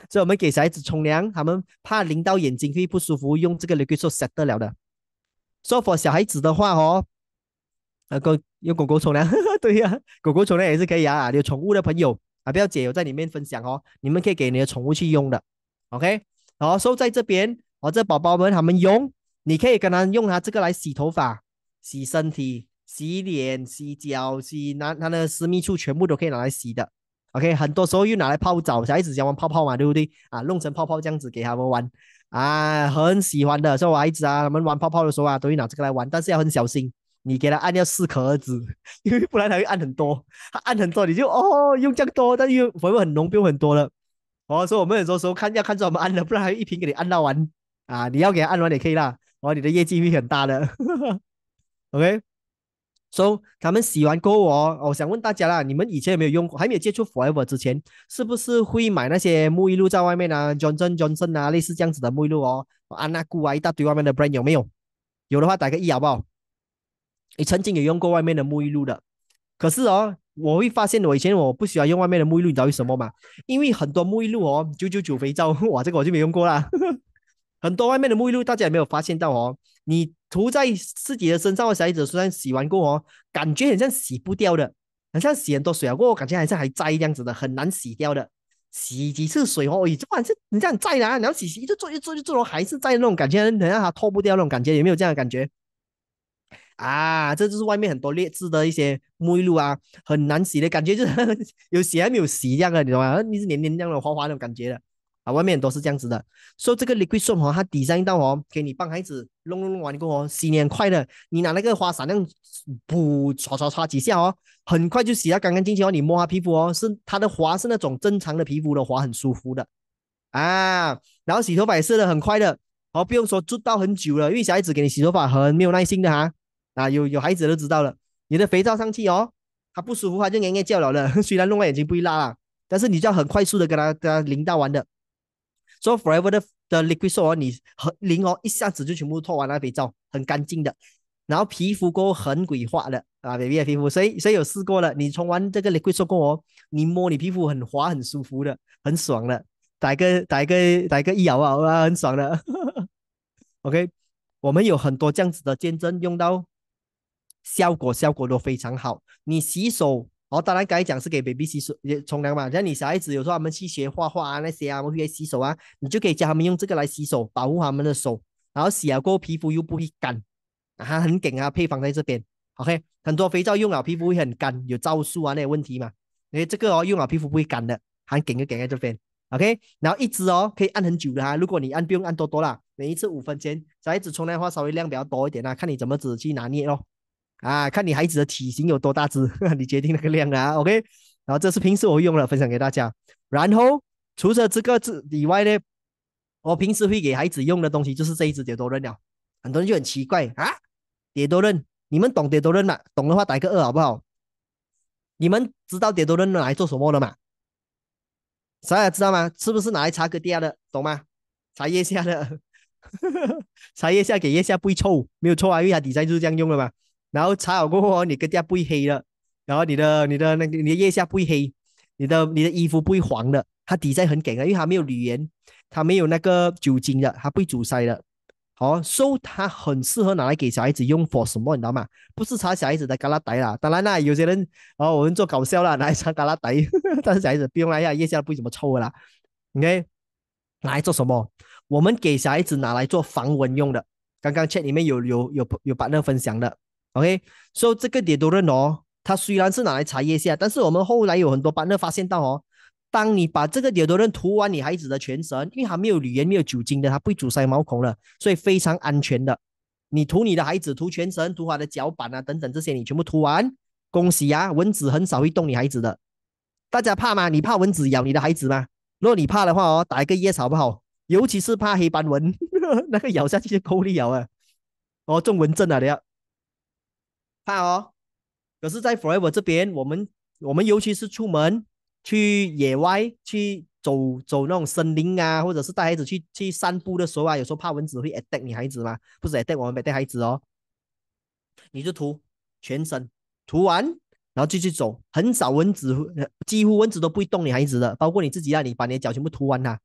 所以我们给小孩子冲凉，他们怕淋到眼睛会不舒服，用这个 liquid 玫 set 得了的。所以小孩子的话哦，那个用狗狗冲凉，对呀，狗狗冲凉也是可以啊。有宠物的朋友啊，不要姐有在里面分享哦，你们可以给你的宠物去用的。OK，然后收在这边，我这宝宝们他们用，你可以跟他用他这个来洗头发、洗身体、洗脸、洗脚、洗那他的私密处全部都可以拿来洗的。OK，很多时候又拿来泡澡，小孩子喜欢玩泡泡嘛，对不对？啊，弄成泡泡这样子给他们玩，啊，很喜欢的。像我孩子啊，他们玩泡泡的时候啊，都用拿这个来玩，但是要很小心，你给他按要适可而止，因为不然他会按很多，他按很多你就哦用这样多，但又不会很浓，不用很多了。哦，所以我们很多时候看要看住我们按了，不然还一瓶给你按到完啊，你要给他按完也可以啦，哦，你的业绩会很大的，OK。So，他们洗完过后哦，我想问大家啦，你们以前有没有用过？还没有接触 Forever 之前，是不是会买那些沐浴露在外面啊 j o h n s o n Johnson 啊，类似这样子的沐浴露哦，安娜姑啊，一大堆外面的 brand 有没有？有的话打个一好不好？你曾经有用过外面的沐浴露的？可是哦，我会发现我以前我不喜欢用外面的沐浴露，你知道为什么吗？因为很多沐浴露哦，九九九肥皂，我这个我就没用过啦。很多外面的沐浴露，大家有没有发现到哦？你涂在自己的身上或小孩子身上洗完过哦，感觉很像洗不掉的，很像洗很多水啊。过后感觉还是还在这样子的，很难洗掉的。洗几次水哦，咦，这还是你这样在的。然后洗洗就做一做就做，还是在那种感觉，很让它脱不掉那种感觉。有没有这样的感觉？啊，这就是外面很多劣质的一些沐浴露啊，很难洗的感觉，就是 有洗没有洗这样的，你懂吗？你是黏黏这样的，滑滑那种感觉的。啊，外面都是这样子的，所以这个 liquid soap 哦，它底下一道哦，给你帮孩子弄弄弄完过后洗脸快的，你拿那个花洒那样，噗，刷刷刷几下哦，很快就洗得干干净净哦。你摸它皮肤哦，是它的滑是那种正常的皮肤的滑，很舒服的啊。然后洗头发是的，很快的，哦，不用说做到很久了，因为小孩子给你洗头发很没有耐心的哈。啊，有有孩子都知道了，你的肥皂上去哦，他不舒服他就哎哎叫了了，虽然弄完眼睛不会辣了，但是你就要很快速的给他给他淋到完的。说 Forever 的的 Liquid Soap 哦，你很灵哦，一下子就全部脱完了肥皂，很干净的。然后皮肤过后很鬼滑的啊，Baby 的皮肤，谁谁有试过了？你冲完这个 Liquid Soap 过你摸你皮肤很滑，很舒服的，很爽的。打一个打一个打一个一摇啊，哇，很爽的。OK，我们有很多这样子的见证，用到效果效果都非常好。你洗手。哦，当然，讲是给 baby 洗手也冲凉嘛。像你小孩子有时候他们去学画画啊那些啊，们会洗手啊，你就可以教他们用这个来洗手，保护他们的手。然后洗了过后皮肤又不会干，还很紧啊。配方在这边，OK。很多肥皂用了皮肤会很干，有皂素啊那些问题嘛。因为这个哦，用了皮肤不会干的，还紧就紧在这边，OK。然后一支哦，可以按很久的哈。如果你按不用按多多啦，每一次五分钱。小孩子冲凉的话稍微量比较多一点啦，看你怎么子去拿捏喽。啊，看你孩子的体型有多大只，你决定那个量啊。OK，然后这是平时我用了，分享给大家。然后除了这个字以外呢，我平时会给孩子用的东西就是这一只叠多刃了。很多人就很奇怪啊，叠多刃，你们懂叠多刃吗？懂的话打一个二好不好？你们知道叠多刃拿来做什么的吗？啥也知道吗？是不是拿来擦个垫的？懂吗？擦腋下的，擦腋下给腋下不会臭，没有臭啊，因为它底下就是这样用的嘛。然后擦好过后哦，你更底下不会黑的，然后你的你的那个你的腋下不会黑，你的你的衣服不会黄的。它底材很紧的，因为它没有铝盐，它没有那个酒精的，它不会阻塞的。好，so 它很适合拿来给小孩子用，for 什么你知道吗？不是擦小孩子的旮旯底啦。当然啦，有些人哦，我们做搞笑啦，拿来擦旮旯底，但是小孩子不用来呀，腋下不会怎么臭的啦。OK，拿来做什么？我们给小孩子拿来做防蚊用的。刚刚 chat 里面有有有有把那个分享的。OK，所以这个碘多润哦，它虽然是拿来擦腋下，但是我们后来有很多班呢发现到哦，当你把这个碘多润涂完你孩子的全身，因为它没有铝盐、没有酒精的，它不会阻塞毛孔的，所以非常安全的。你涂你的孩子，涂全身，涂他的脚板啊等等这些，你全部涂完，恭喜啊，蚊子很少会动你孩子的。大家怕吗？你怕蚊子咬你的孩子吗？如果你怕的话哦，打一个椰好不好，尤其是怕黑斑蚊，那个咬下去就够力咬啊，哦中蚊症啊，你要。怕哦，可是，在 Forever 这边，我们我们尤其是出门去野外去走走那种森林啊，或者是带孩子去去散步的时候啊，有时候怕蚊子会 attack 你孩子嘛？不是 attack 我们没带孩子哦，你就涂全身，涂完然后继续走，很少蚊子，几乎蚊子都不会动你孩子的，包括你自己啊，你把你的脚全部涂完它，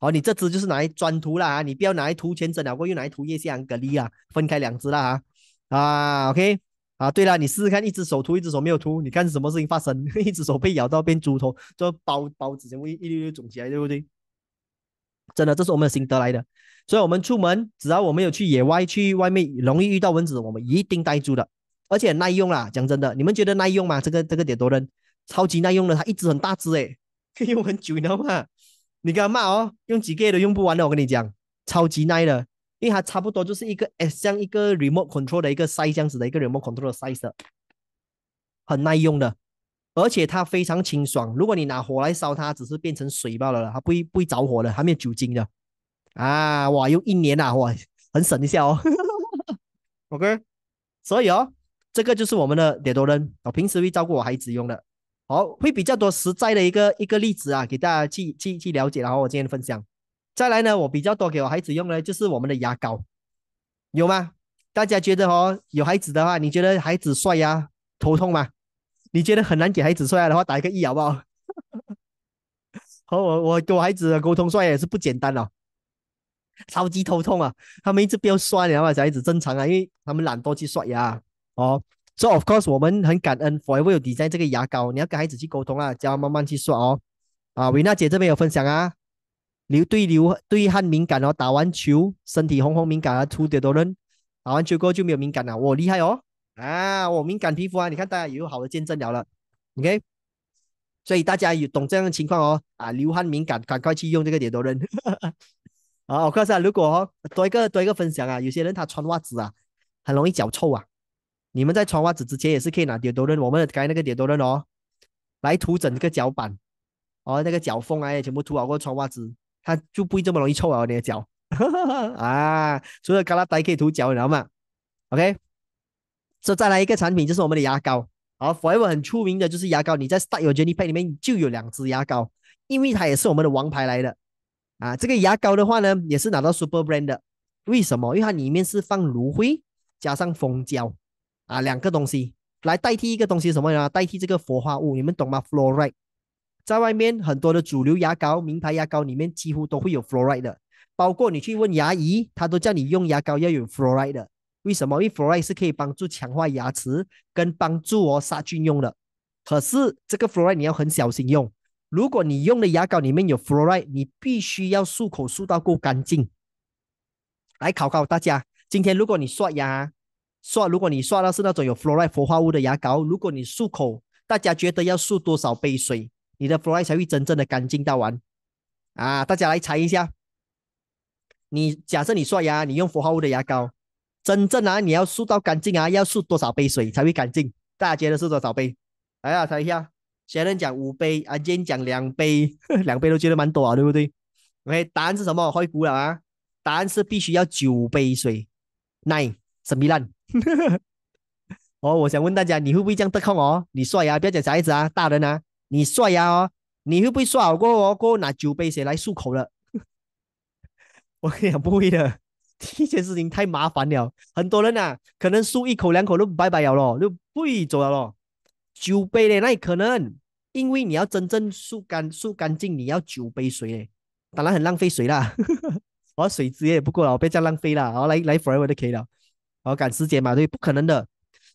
好，你这只就是拿来专涂啦啊，你不要拿来涂全身了，或又拿来涂腋下隔离啊，分开两只啦啊啊，OK。啊，对啦，你试试看，一只手涂，一只手没有涂，你看是什么事情发生？一只手被咬到变猪头，就包包子全部一溜溜肿起来，对不对？真的，这是我们的心得来的。所以，我们出门只要我们有去野外，去外面容易遇到蚊子，我们一定带住的，而且耐用啦。讲真的，你们觉得耐用吗？这个这个点都扔，超级耐用的，它一支很大支诶，可 以用很久，你知道吗？你干嘛哦？用几个都用不完的，我跟你讲，超级耐的。因为它差不多就是一个像一个 remote control 的一个 size 这样子的一个 remote control 的 size 很耐用的，而且它非常清爽。如果你拿火来烧它，只是变成水罢了，它不会不会着火的，它没有酒精的。啊，哇，用一年啊，哇，很省一下哦。OK，所以哦，这个就是我们的劣多人，我平时会照顾我孩子用的。好，会比较多实在的一个一个例子啊，给大家去去去了解然后我今天分享。再来呢，我比较多给我孩子用的，就是我们的牙膏，有吗？大家觉得哦，有孩子的话，你觉得孩子刷牙头痛吗？你觉得很难给孩子刷牙的话，打一个一好不好？和 我我跟我孩子的沟通刷牙也是不简单哦，超级头痛啊！他们一直不要刷，你知道吗？小孩子正常啊，因为他们懒，惰去刷牙哦。所以，of course，我们很感恩 Forever 底下这个牙膏。你要跟孩子去沟通啊，教慢慢去刷哦。啊，维娜姐这边有分享啊。流对流对汗敏感哦，打完球身体红红敏感啊，涂点多人，打完球过就没有敏感了，我厉害哦啊，我敏感皮肤啊，你看大家也有好的见证了了，OK，所以大家有懂这样的情况哦啊，流汗敏感，赶快去用这个点多人。啊。我告诉大如果多一个多一个分享啊，有些人他穿袜子啊，很容易脚臭啊。你们在穿袜子之前也是可以拿点多润，我们的才那个点多润哦，来涂整个脚板，哦那个脚缝啊也全部涂好过穿袜子。它就不会这么容易臭啊！你的脚 啊，所以卡拉黛可以涂脚，你知道吗？OK，所以再来一个产品就是我们的牙膏，而 Forever 很出名的就是牙膏，你在 Start Your Journey Pack 里面就有两支牙膏，因为它也是我们的王牌来的啊。这个牙膏的话呢，也是拿到 Super Brand 的，为什么？因为它里面是放芦荟加上蜂胶啊，两个东西来代替一个东西什么呢？代替这个氟化物，你们懂吗？Fluoride。在外面很多的主流牙膏、名牌牙膏里面几乎都会有 fluoride 的，包括你去问牙医，他都叫你用牙膏要有 fluoride 的。为什么？因为 fluoride 是可以帮助强化牙齿跟帮助哦杀菌用的。可是这个 fluoride 你要很小心用。如果你用的牙膏里面有 fluoride，你必须要漱口漱到够干净。来考考大家，今天如果你刷牙刷，如果你刷到是那种有 fluoride 氟化物的牙膏，如果你漱口，大家觉得要漱多少杯水？你的 fluoride 才会真正的干净到完啊！大家来猜一下，你假设你刷牙，你用氟化物的牙膏，真正啊，你要漱到干净啊，要漱多少杯水才会干净？大家觉得是多少杯？来啊，猜一下，小人讲五杯啊，先讲两杯，两杯都觉得蛮多啊，对不对？OK，答案是什么？可以估了啊？答案是必须要九杯水，nine，神秘 n 哦，我想问大家，你会不会这样得空哦？你刷牙不要讲小孩子啊，大人啊。你刷牙哦，你会不会刷好过哦？过拿酒杯水来漱口了？我跟你讲不会的，这件事情太麻烦了。很多人啊，可能漱一口两口就拜拜了咯，就会走了。酒杯嘞，那也可能，因为你要真正漱干漱干净，你要酒杯水嘞，当然很浪费水啦。我水资源也不够了，这再浪费了。后来来 forever 就可以了。后赶时间嘛，对，不可能的。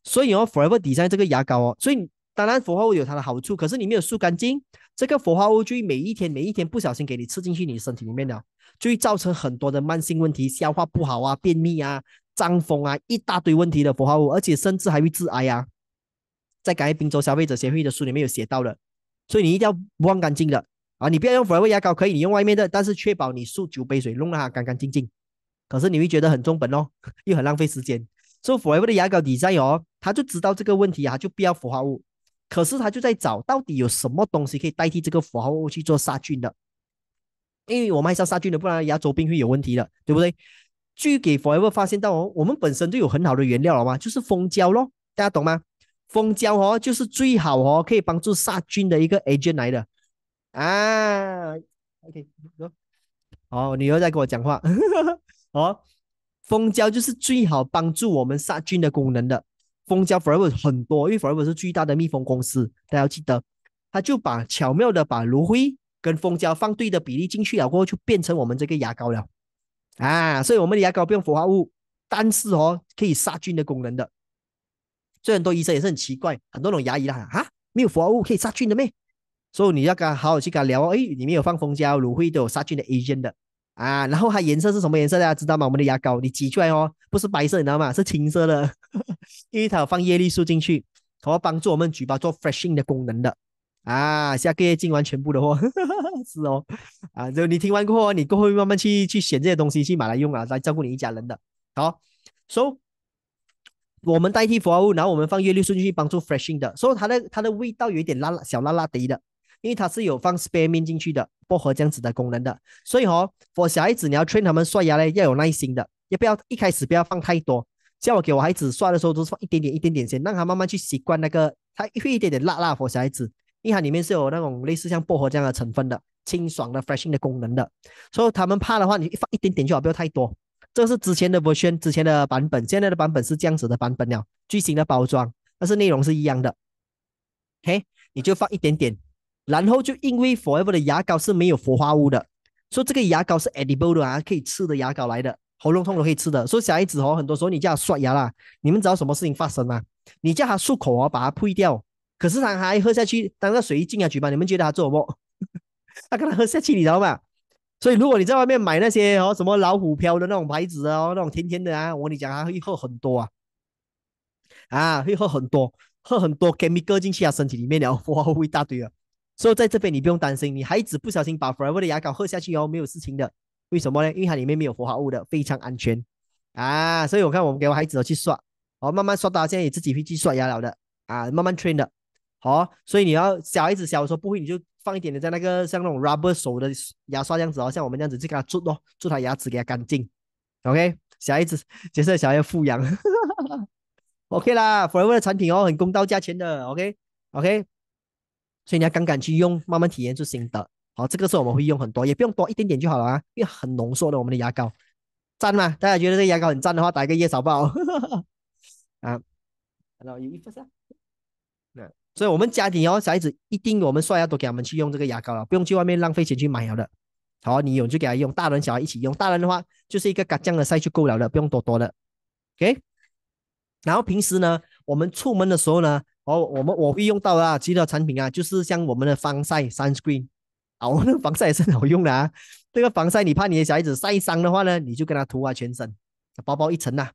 所以哦，forever 底下这个牙膏哦，所以。当然，氟化物有它的好处，可是你没有漱干净，这个氟化物就每一天、每一天不小心给你吃进去，你身体里面的，就会造成很多的慢性问题，消化不好啊、便秘啊、胀风啊，一大堆问题的氟化物，而且甚至还会致癌啊。在感谢滨州消费者协会的书里面有写到的，所以你一定要忘干净的啊！你不要用氟化物牙膏，可以你用外面的，但是确保你漱酒杯水，弄得干干净净。可是你会觉得很重本哦，又很浪费时间。做氟化物的牙膏底下有，他就知道这个问题啊，就不要氟化物。可是他就在找，到底有什么东西可以代替这个符号去做杀菌的？因为我们还是要杀菌的，不然牙周病会有问题的，对不对？据给 Forever 发现到哦，我们本身就有很好的原料了嘛，就是蜂胶咯，大家懂吗？蜂胶哦，就是最好哦，可以帮助杀菌的一个 agent 来的啊。OK，走。哦，你又在跟我讲话。好，蜂胶就是最好帮助我们杀菌的功能的。蜂胶 Forever 很多，因为 Forever 是最大的蜜蜂公司，大家要记得，他就把巧妙的把芦荟跟蜂胶放对的比例进去了，过后就变成我们这个牙膏了啊，所以我们的牙膏不用氟化物，但是哦可以杀菌的功能的，所以很多医生也是很奇怪，很多种牙医啦啊没有氟化物可以杀菌的咩，所以你要跟他好好去跟他聊哦，哎里面有放蜂胶、芦荟都有杀菌的 agent 的。啊，然后它颜色是什么颜色？大家知道吗？我们的牙膏，你挤出来哦，不是白色，你知道吗？是青色的，因为它有放叶绿素进去，它而帮助我们嘴巴做 freshing 的功能的。啊，下个月进完全部的货，是哦。啊，就你听完过后，你过后慢慢去去选这些东西，去买来用啊，来照顾你一家人的。好，s o 我们代替氟化物，然后我们放叶绿素进去帮助 freshing 的，所以它的它的味道有一点辣辣小辣辣的的。因为它是有放 spearmint 进去的薄荷这样子的功能的，所以哈，我小孩子你要劝他们刷牙呢，要有耐心的，也不要一开始不要放太多。叫我给我孩子刷的时候，都是放一点点一点点先，让他慢慢去习惯那个，他会一点点辣辣。我小孩子，因为它里面是有那种类似像薄荷这样的成分的，清爽的 freshing 的功能的，所以他们怕的话，你放一点点就好，不要太多。这是之前的 version，之前的版本，现在的版本是这样子的版本了，最新的包装，但是内容是一样的。OK，你就放一点点。然后就因为 Forever 的牙膏是没有氟化物的，所以这个牙膏是 Edible 啊，可以吃的牙膏来的，喉咙痛都可以吃的。所以小孩子哦，很多时候你叫他刷牙啦，你们知道什么事情发生吗？你叫他漱口啊，把它呸掉。可是他还喝下去，当那水一进下嘴巴，你们觉得他做不？他可他喝下去，你知道吗？所以如果你在外面买那些哦什么老虎飘的那种牌子啊，那种甜甜的啊，我跟你讲，他会喝很多啊，啊会喝很多，喝很多 Chemical 进去啊身体里面了，氟化物一大堆啊。所以在这边你不用担心，你孩子不小心把 Forever 的牙膏喝下去哦，没有事情的。为什么呢？因为它里面没有氟化物的，非常安全啊。所以我看我们给我孩子去刷，哦，慢慢刷到现在也自己会去刷牙了的啊，慢慢 train 的。好，所以你要小孩子小的时候不会，你就放一点点在那个像那种 rubber 手的牙刷这样子哦，像我们这样子去给他做哦，做他牙齿给他干净。OK，小孩子接来小孩要富养，OK 啦，Forever 的产品哦，很公道价钱的。OK，OK。所以你要敢敢去用，慢慢体验出心得。好，这个时候我们会用很多，也不用多，一点点就好了啊，因为很浓缩的我们的牙膏，赞吗？大家觉得这个牙膏很赞的话，打一个叶不宝 啊。然后有一分三，那所以，我们家庭哦，后小孩子一定我们刷牙都给他们去用这个牙膏了，不用去外面浪费钱去买好了。好，你有就给他用，大人小孩一起用。大人的话就是一个干酱的塞就够了了，不用多多的。OK，然后平时呢，我们出门的时候呢。哦，我们我会用到啊，其他产品啊，就是像我们的防晒 sunscreen，啊，我们的防晒也是很好用的啊。这个防晒你怕你的小孩子晒伤的话呢，你就跟他涂啊全身，薄薄一层呐。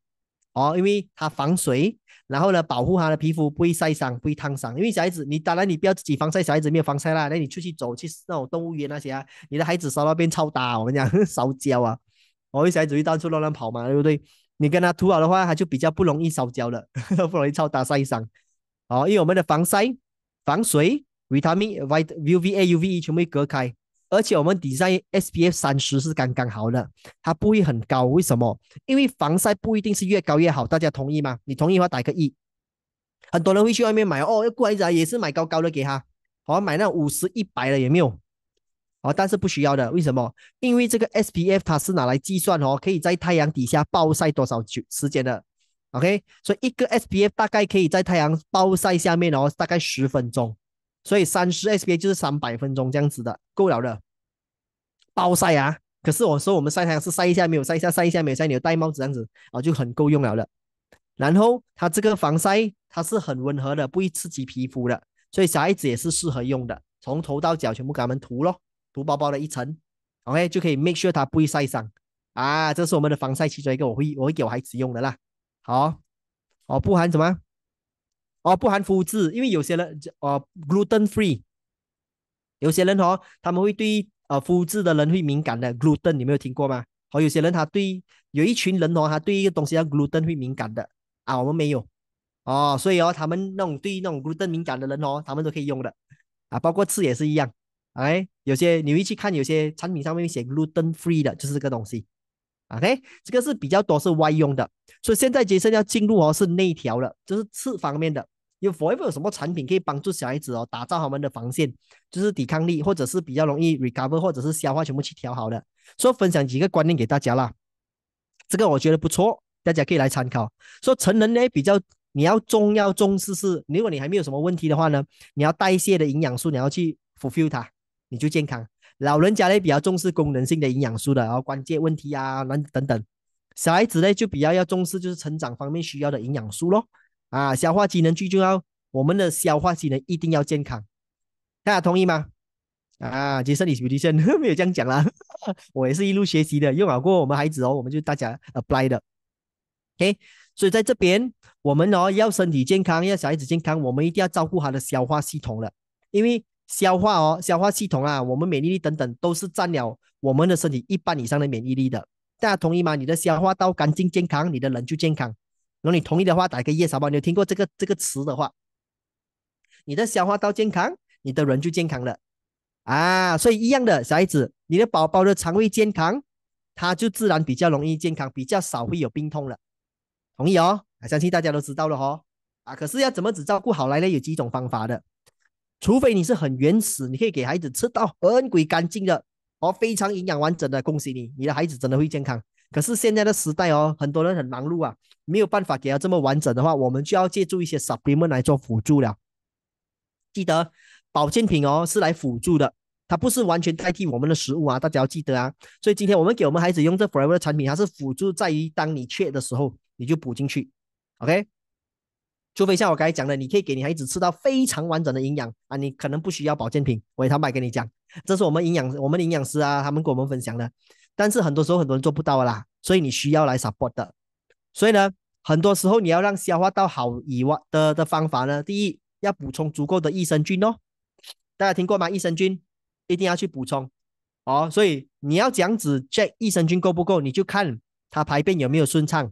哦，因为它防水，然后呢保护他的皮肤不会晒伤，不会烫伤。因为小孩子，你当然你不要自己防晒，小孩子没有防晒啦。那你出去走去那种动物园那些啊，你的孩子烧到变超大，我们讲 烧焦啊。哦，因小孩子到处乱乱跑嘛，对不对？你跟他涂好的话，他就比较不容易烧焦了，不容易超大晒伤。哦，因为我们的防晒、防水、维他命 V、V、V、A、U、V e 全部隔开，而且我们底上 SPF 三十是刚刚好的，它不会很高。为什么？因为防晒不一定是越高越好，大家同意吗？你同意的话打个一。很多人会去外面买哦，要过来一也是买高高的给他，好买那五十一百的也没有，好但是不需要的。为什么？因为这个 SPF 它是拿来计算哦，可以在太阳底下暴晒多少久时间的。OK，所以一个 SPF 大概可以在太阳暴晒下面，然后大概十分钟，所以三十 SPF 就是三百分钟这样子的，够了的。暴晒啊！可是我说我们晒太阳是晒一下没有，晒一下晒一下没有，晒你有戴帽子这样子啊，就很够用了。的。然后它这个防晒它是很温和的，不易刺激皮肤的，所以小孩子也是适合用的，从头到脚全部给他们涂咯，涂薄薄的一层，OK 就可以 make sure 它不会晒伤。啊，这是我们的防晒其中一个，我会我会给我孩子用的啦。好，哦，不含什么？哦，不含麸质，因为有些人哦，gluten free，有些人哦，他们会对呃麸质的人会敏感的。gluten 你没有听过吗？好，有些人他对，有一群人哦，他对一个东西叫 gluten 会敏感的啊。我们没有，哦，所以哦，他们那种对那种 gluten 敏感的人哦，他们都可以用的啊，包括吃也是一样。哎，有些你会去看，有些产品上面写 gluten free 的，就是这个东西。OK，这个是比较多是外用的，所以现在杰森要进入哦是内调了，就是次方面的。有 Forever 有什么产品可以帮助小孩子哦打造他们的防线，就是抵抗力或者是比较容易 recover 或者是消化全部去调好的。说分享几个观念给大家啦，这个我觉得不错，大家可以来参考。说成人呢比较你要重要重视是，如果你还没有什么问题的话呢，你要代谢的营养素你要去 fulfill 它，你就健康。老人家呢比较重视功能性的营养素的，然后关节问题啊，等等等。小孩子呢就比较要重视，就是成长方面需要的营养素咯。啊，消化机能最重要，我们的消化机能一定要健康。大家同意吗？啊，杰森你生、李杰医没有这样讲啦，我也是一路学习的，用好过我们孩子哦，我们就大家 apply 的。OK，所以在这边，我们哦要身体健康，要小孩子健康，我们一定要照顾他的消化系统了，因为。消化哦，消化系统啊，我们免疫力等等都是占了我们的身体一半以上的免疫力的。大家同意吗？你的消化道干净健康，你的人就健康。如果你同意的话，打一个一，少宝。你有听过这个这个词的话，你的消化道健康，你的人就健康了啊。所以一样的，小孩子，你的宝宝的肠胃健康，他就自然比较容易健康，比较少会有病痛了。同意哦，相信大家都知道了哦。啊，可是要怎么只照顾好来呢？有几种方法的。除非你是很原始，你可以给孩子吃到很鬼干净的哦，非常营养完整的，恭喜你，你的孩子真的会健康。可是现在的时代哦，很多人很忙碌啊，没有办法给他这么完整的话，我们就要借助一些 m e n 们来做辅助了。记得保健品哦是来辅助的，它不是完全代替我们的食物啊，大家要记得啊。所以今天我们给我们孩子用这 Forever 的产品，它是辅助，在于当你缺的时候，你就补进去。OK。除非像我刚才讲的，你可以给你孩子吃到非常完整的营养啊，你可能不需要保健品。也他卖给你讲，这是我们营养我们的营养师啊，他们跟我们分享的。但是很多时候很多人做不到啦，所以你需要来 support。所以呢，很多时候你要让消化道好以外的的方法呢，第一要补充足够的益生菌哦。大家听过吗？益生菌一定要去补充哦。所以你要这样子 check 益生菌够不够，你就看它排便有没有顺畅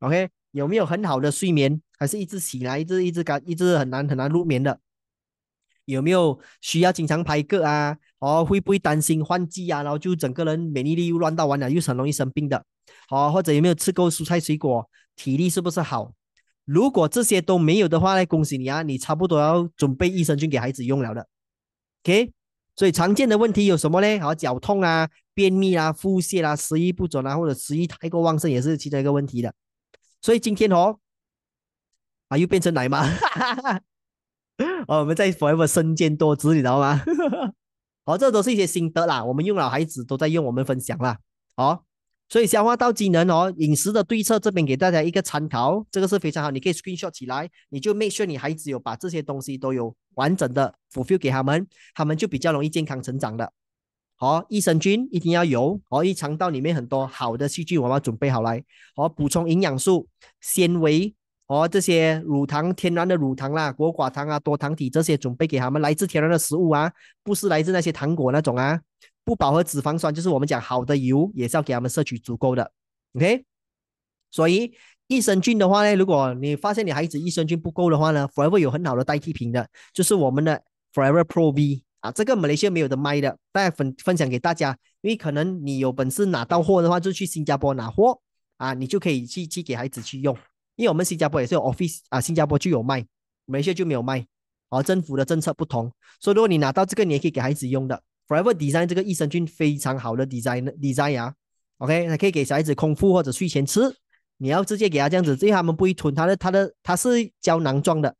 ，OK？有没有很好的睡眠？还是一直起来，一直一直感，一直很难很难入眠的，有没有需要经常拍个啊？哦，会不会担心换季啊？然后就整个人免疫力又乱到完了，又很容易生病的。好，或者有没有吃够蔬菜水果？体力是不是好？如果这些都没有的话呢？恭喜你啊，你差不多要准备益生菌给孩子用了的。OK，所以常见的问题有什么呢？好，脚痛啊，便秘啊，腹泻啊，食欲不准啊，或者食欲太过旺盛也是其中一个问题的。所以今天哦。啊，又变成奶妈，哈哈！哦，我们在 forever 多职，你知道吗？好，这都是一些心得啦。我们用了，孩子都在用，我们分享啦。好，所以消化道机能哦，饮食的对策这边给大家一个参考，这个是非常好，你可以 screenshot 起来，你就 make sure 你孩子有把这些东西都有完整的 fulfill 给他们，他们就比较容易健康成长的。好，益生菌一定要有，好，一肠道里面很多好的细菌，我们要准备好来，好，补充营养素，纤维。哦，这些乳糖天然的乳糖啦、果寡糖啊、多糖体这些，准备给他们来自天然的食物啊，不是来自那些糖果那种啊。不饱和脂肪酸就是我们讲好的油，也是要给他们摄取足够的。OK，所以益生菌的话呢，如果你发现你孩子益生菌不够的话呢，Forever 有很好的代替品的，就是我们的 Forever Pro V 啊，这个马来西亚没有的卖的，大家分分享给大家，因为可能你有本事拿到货的话，就去新加坡拿货啊，你就可以去去给孩子去用。因为我们新加坡也是有 office 啊，新加坡就有卖，马来西亚就没有卖，而政府的政策不同，所以如果你拿到这个，你也可以给孩子用的。Forever Design 这个益生菌非常好的 design design 啊，OK，它可以给孩子空腹或者睡前吃。你要直接给他这样子，因为他们不会吞，它的它的它是胶囊状的，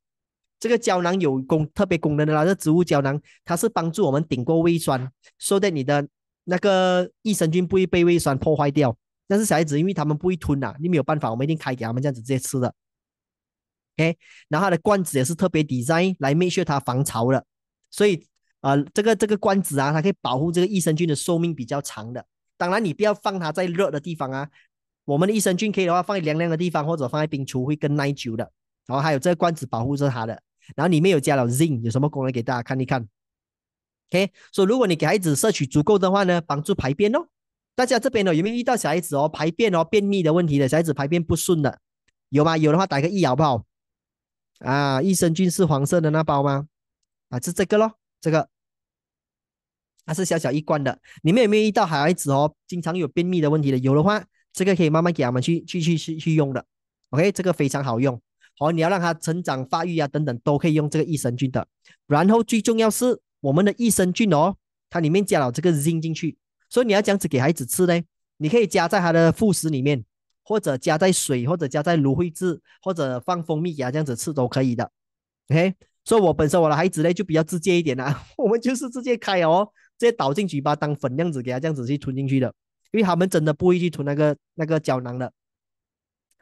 这个胶囊有功特别功能的，它这植物胶囊，它是帮助我们顶过胃酸，说的你的那个益生菌不会被胃酸破坏掉。但是小孩子因为他们不会吞呐，你没有办法，我们一定开给他们这样子直接吃的。OK，然后它的罐子也是特别 design 来 make sure 它防潮的，所以啊，这个这个罐子啊，它可以保护这个益生菌的寿命比较长的。当然你不要放它在热的地方啊，我们的益生菌可以的话放在凉凉的地方或者放在冰橱会更耐久的。然后还有这个罐子保护着它的，然后里面有加了 z i n c 有什么功能给大家看一看。OK，所、以如果你给孩子摄取足够的话呢，帮助排便哦。大家这边呢有没有遇到小孩子哦排便哦便秘的问题的？小孩子排便不顺的，有吗？有的话打个一好不好？啊，益生菌是黄色的那包吗？啊，是这个喽，这个，还是小小一罐的。你们有没有遇到孩子哦经常有便秘的问题的？有的话，这个可以慢慢给他们去去去去去用的。OK，这个非常好用，好，你要让他成长发育啊等等都可以用这个益生菌的。然后最重要是我们的益生菌哦，它里面加了这个锌进去。所以你要这样子给孩子吃呢？你可以加在他的副食里面，或者加在水，或者加在芦荟汁，或者放蜂蜜给他这样子吃都可以的。OK，所以，我本身我的孩子呢就比较直接一点啦，我们就是直接开哦，直接倒进嘴巴当粉这样子给他这样子去吞进去的，因为他们真的不会去吞那个那个胶囊的，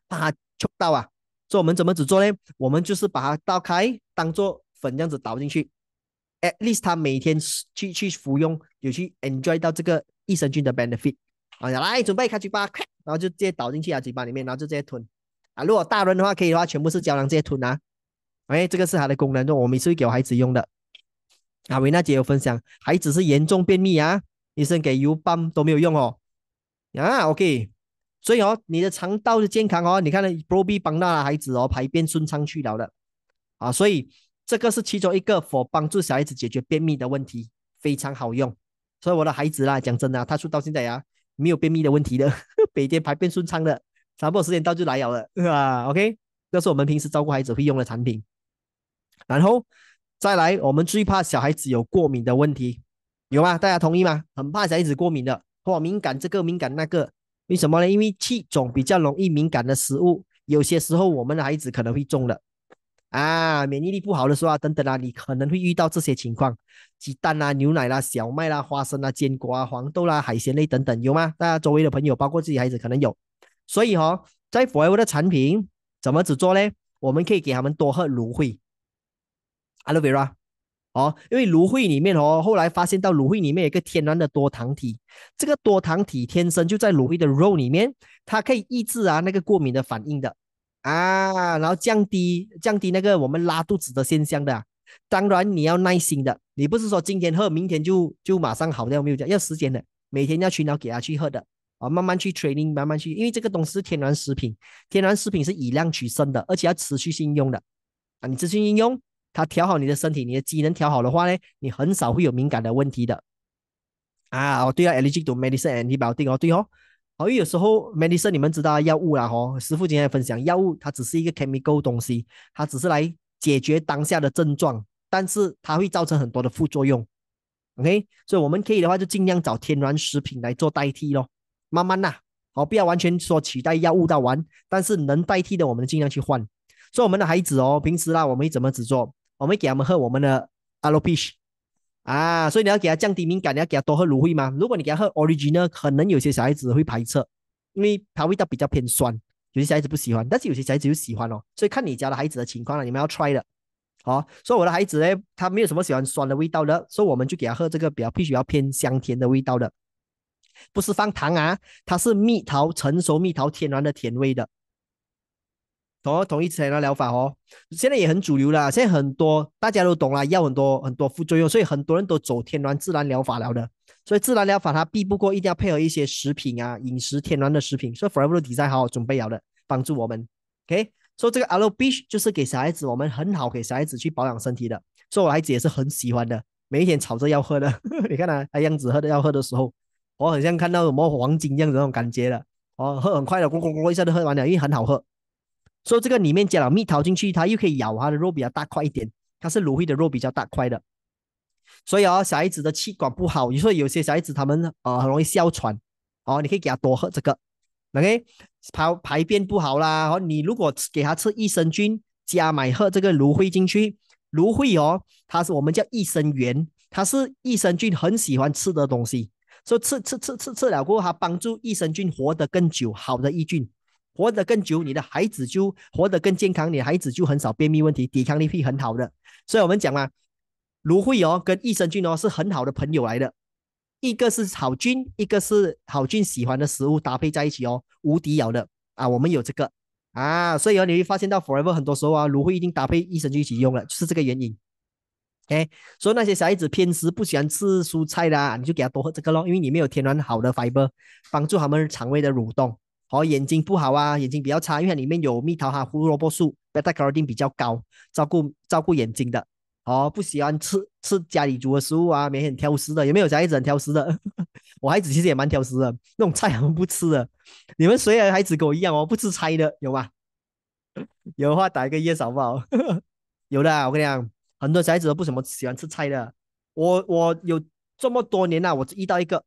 怕呛到啊。所以我们怎么子做呢？我们就是把它倒开当做粉这样子倒进去，at least 他每天去去服用，有去 enjoy 到这个。益生菌的 benefit 啊，来准备开嘴巴，然后就直接倒进去啊嘴巴里面，然后就直接吞啊。如果大人的话，可以的话，全部是胶囊直接吞啊。哎，这个是它的功能，就我们每次给孩子用的啊。维娜姐有分享，孩子是严重便秘啊，医生给油泵都没有用哦啊。OK，所以哦，你的肠道的健康哦。你看到 b o b 帮到孩子哦，排便顺畅去了的啊。所以这个是其中一个，for 帮助小孩子解决便秘的问题，非常好用。所以我的孩子啦，讲真的，他出到现在呀，没有便秘的问题的，每天排便顺畅的，差不多十点到就来了。吧 o k 这是我们平时照顾孩子会用的产品。然后再来，我们最怕小孩子有过敏的问题，有吗？大家同意吗？很怕小孩子过敏的，或敏感这个敏感那个，为什么呢？因为气肿比较容易敏感的食物，有些时候我们的孩子可能会中了。啊，免疫力不好的时候，啊，等等啊，你可能会遇到这些情况：鸡蛋啦、牛奶啦、小麦啦、花生啦、坚果啊、黄豆啦、海鲜类等等，有吗？大家周围的朋友，包括自己孩子，可能有。所以哦，在 Forever 的产品怎么止做呢？我们可以给他们多喝芦荟 （Aloe Vera）。哦，因为芦荟里面哦，后来发现到芦荟里面有一个天然的多糖体，这个多糖体天生就在芦荟的肉里面，它可以抑制啊那个过敏的反应的。啊，然后降低降低那个我们拉肚子的现象的，当然你要耐心的，你不是说今天喝明天就就马上好掉没有？要时间的，每天要取脑给他去喝的啊，慢慢去 training，慢慢去，因为这个东西是天然食品，天然食品是以量取胜的，而且要持续性用的啊，你持续应用，它调好你的身体，你的机能调好的话呢，你很少会有敏感的问题的啊，不啊 allergic to medicine and h body 哦，对，哦。好，有时候，medicine 你们知道药物啦，吼，师傅今天分享，药物它只是一个 chemical 东西，它只是来解决当下的症状，但是它会造成很多的副作用。OK，所以我们可以的话，就尽量找天然食品来做代替咯，慢慢呐，好，不要完全说取代药物到完，但是能代替的，我们尽量去换。所以我们的孩子哦，平时啦，我们怎么子做？我们给他们喝我们的 l o p c h 啊，所以你要给他降低敏感，你要给他多喝芦荟吗？如果你给他喝 original，可能有些小孩子会排斥，因为它味道比较偏酸，有些小孩子不喜欢，但是有些小孩子就喜欢哦。所以看你家的孩子的情况了，你们要 try 的。好，所以我的孩子呢，他没有什么喜欢酸的味道的，所以我们就给他喝这个比较必须要偏香甜的味道的，不是放糖啊，它是蜜桃成熟蜜桃天然的甜味的。同同一种的然疗法哦，现在也很主流啦。现在很多大家都懂啦，药很多很多副作用，所以很多人都走天然自然疗法了的。所以自然疗法它避不过，一定要配合一些食品啊、饮食天然的食品。所以 Forever 底在好好准备了的，帮助我们。OK，说这个 LB 就是给小孩子，我们很好给小孩子去保养身体的。所以我孩子也是很喜欢的，每一天吵着要喝的。你看他他样子喝的要喝的时候，我好像看到什么黄金一样的那种感觉了。哦，喝很快的，咕咕咕一下就喝完了，因为很好喝。所以这个里面加了蜜桃进去，它又可以咬，它的肉比较大块一点。它是芦荟的肉比较大块的。所以啊，小孩子的气管不好，你说有些小孩子他们呃很容易哮喘，哦，你可以给他多喝这个，OK？排排便不好啦，哦，你如果给他吃益生菌加买喝这个芦荟进去，芦荟哦，它是我们叫益生元，它是益生菌很喜欢吃的东西。说吃吃吃吃吃了过后，它帮助益生菌活得更久，好的益菌。活得更久，你的孩子就活得更健康，你孩子就很少便秘问题，抵抗力会很好的。所以我们讲嘛，芦荟哦，跟益生菌哦是很好的朋友来的，一个是好菌，一个是好菌喜欢的食物搭配在一起哦，无敌咬的啊。我们有这个啊，所以哦你会发现到 Forever 很多时候啊，芦荟已经搭配益生菌一起用了，就是这个原因。哎，所以那些小孩子偏食，不喜欢吃蔬菜的，你就给他多喝这个喽，因为你没有天然好的 fiber，帮助他们肠胃的蠕动。哦，眼睛不好啊，眼睛比较差，因为里面有蜜桃哈，胡萝卜素贝塔卡罗丁比较高，照顾照顾眼睛的。哦，不喜欢吃吃家里煮的食物啊，每天挑食的，有没有小孩子很挑食的？我孩子其实也蛮挑食的，那种菜还不吃的。你们谁的孩子跟我一样哦，不吃菜的有吗？有的话打一个一，好不好。有的，啊，我跟你讲，很多小孩子都不怎么喜欢吃菜的。我我有这么多年了，我遇到一个。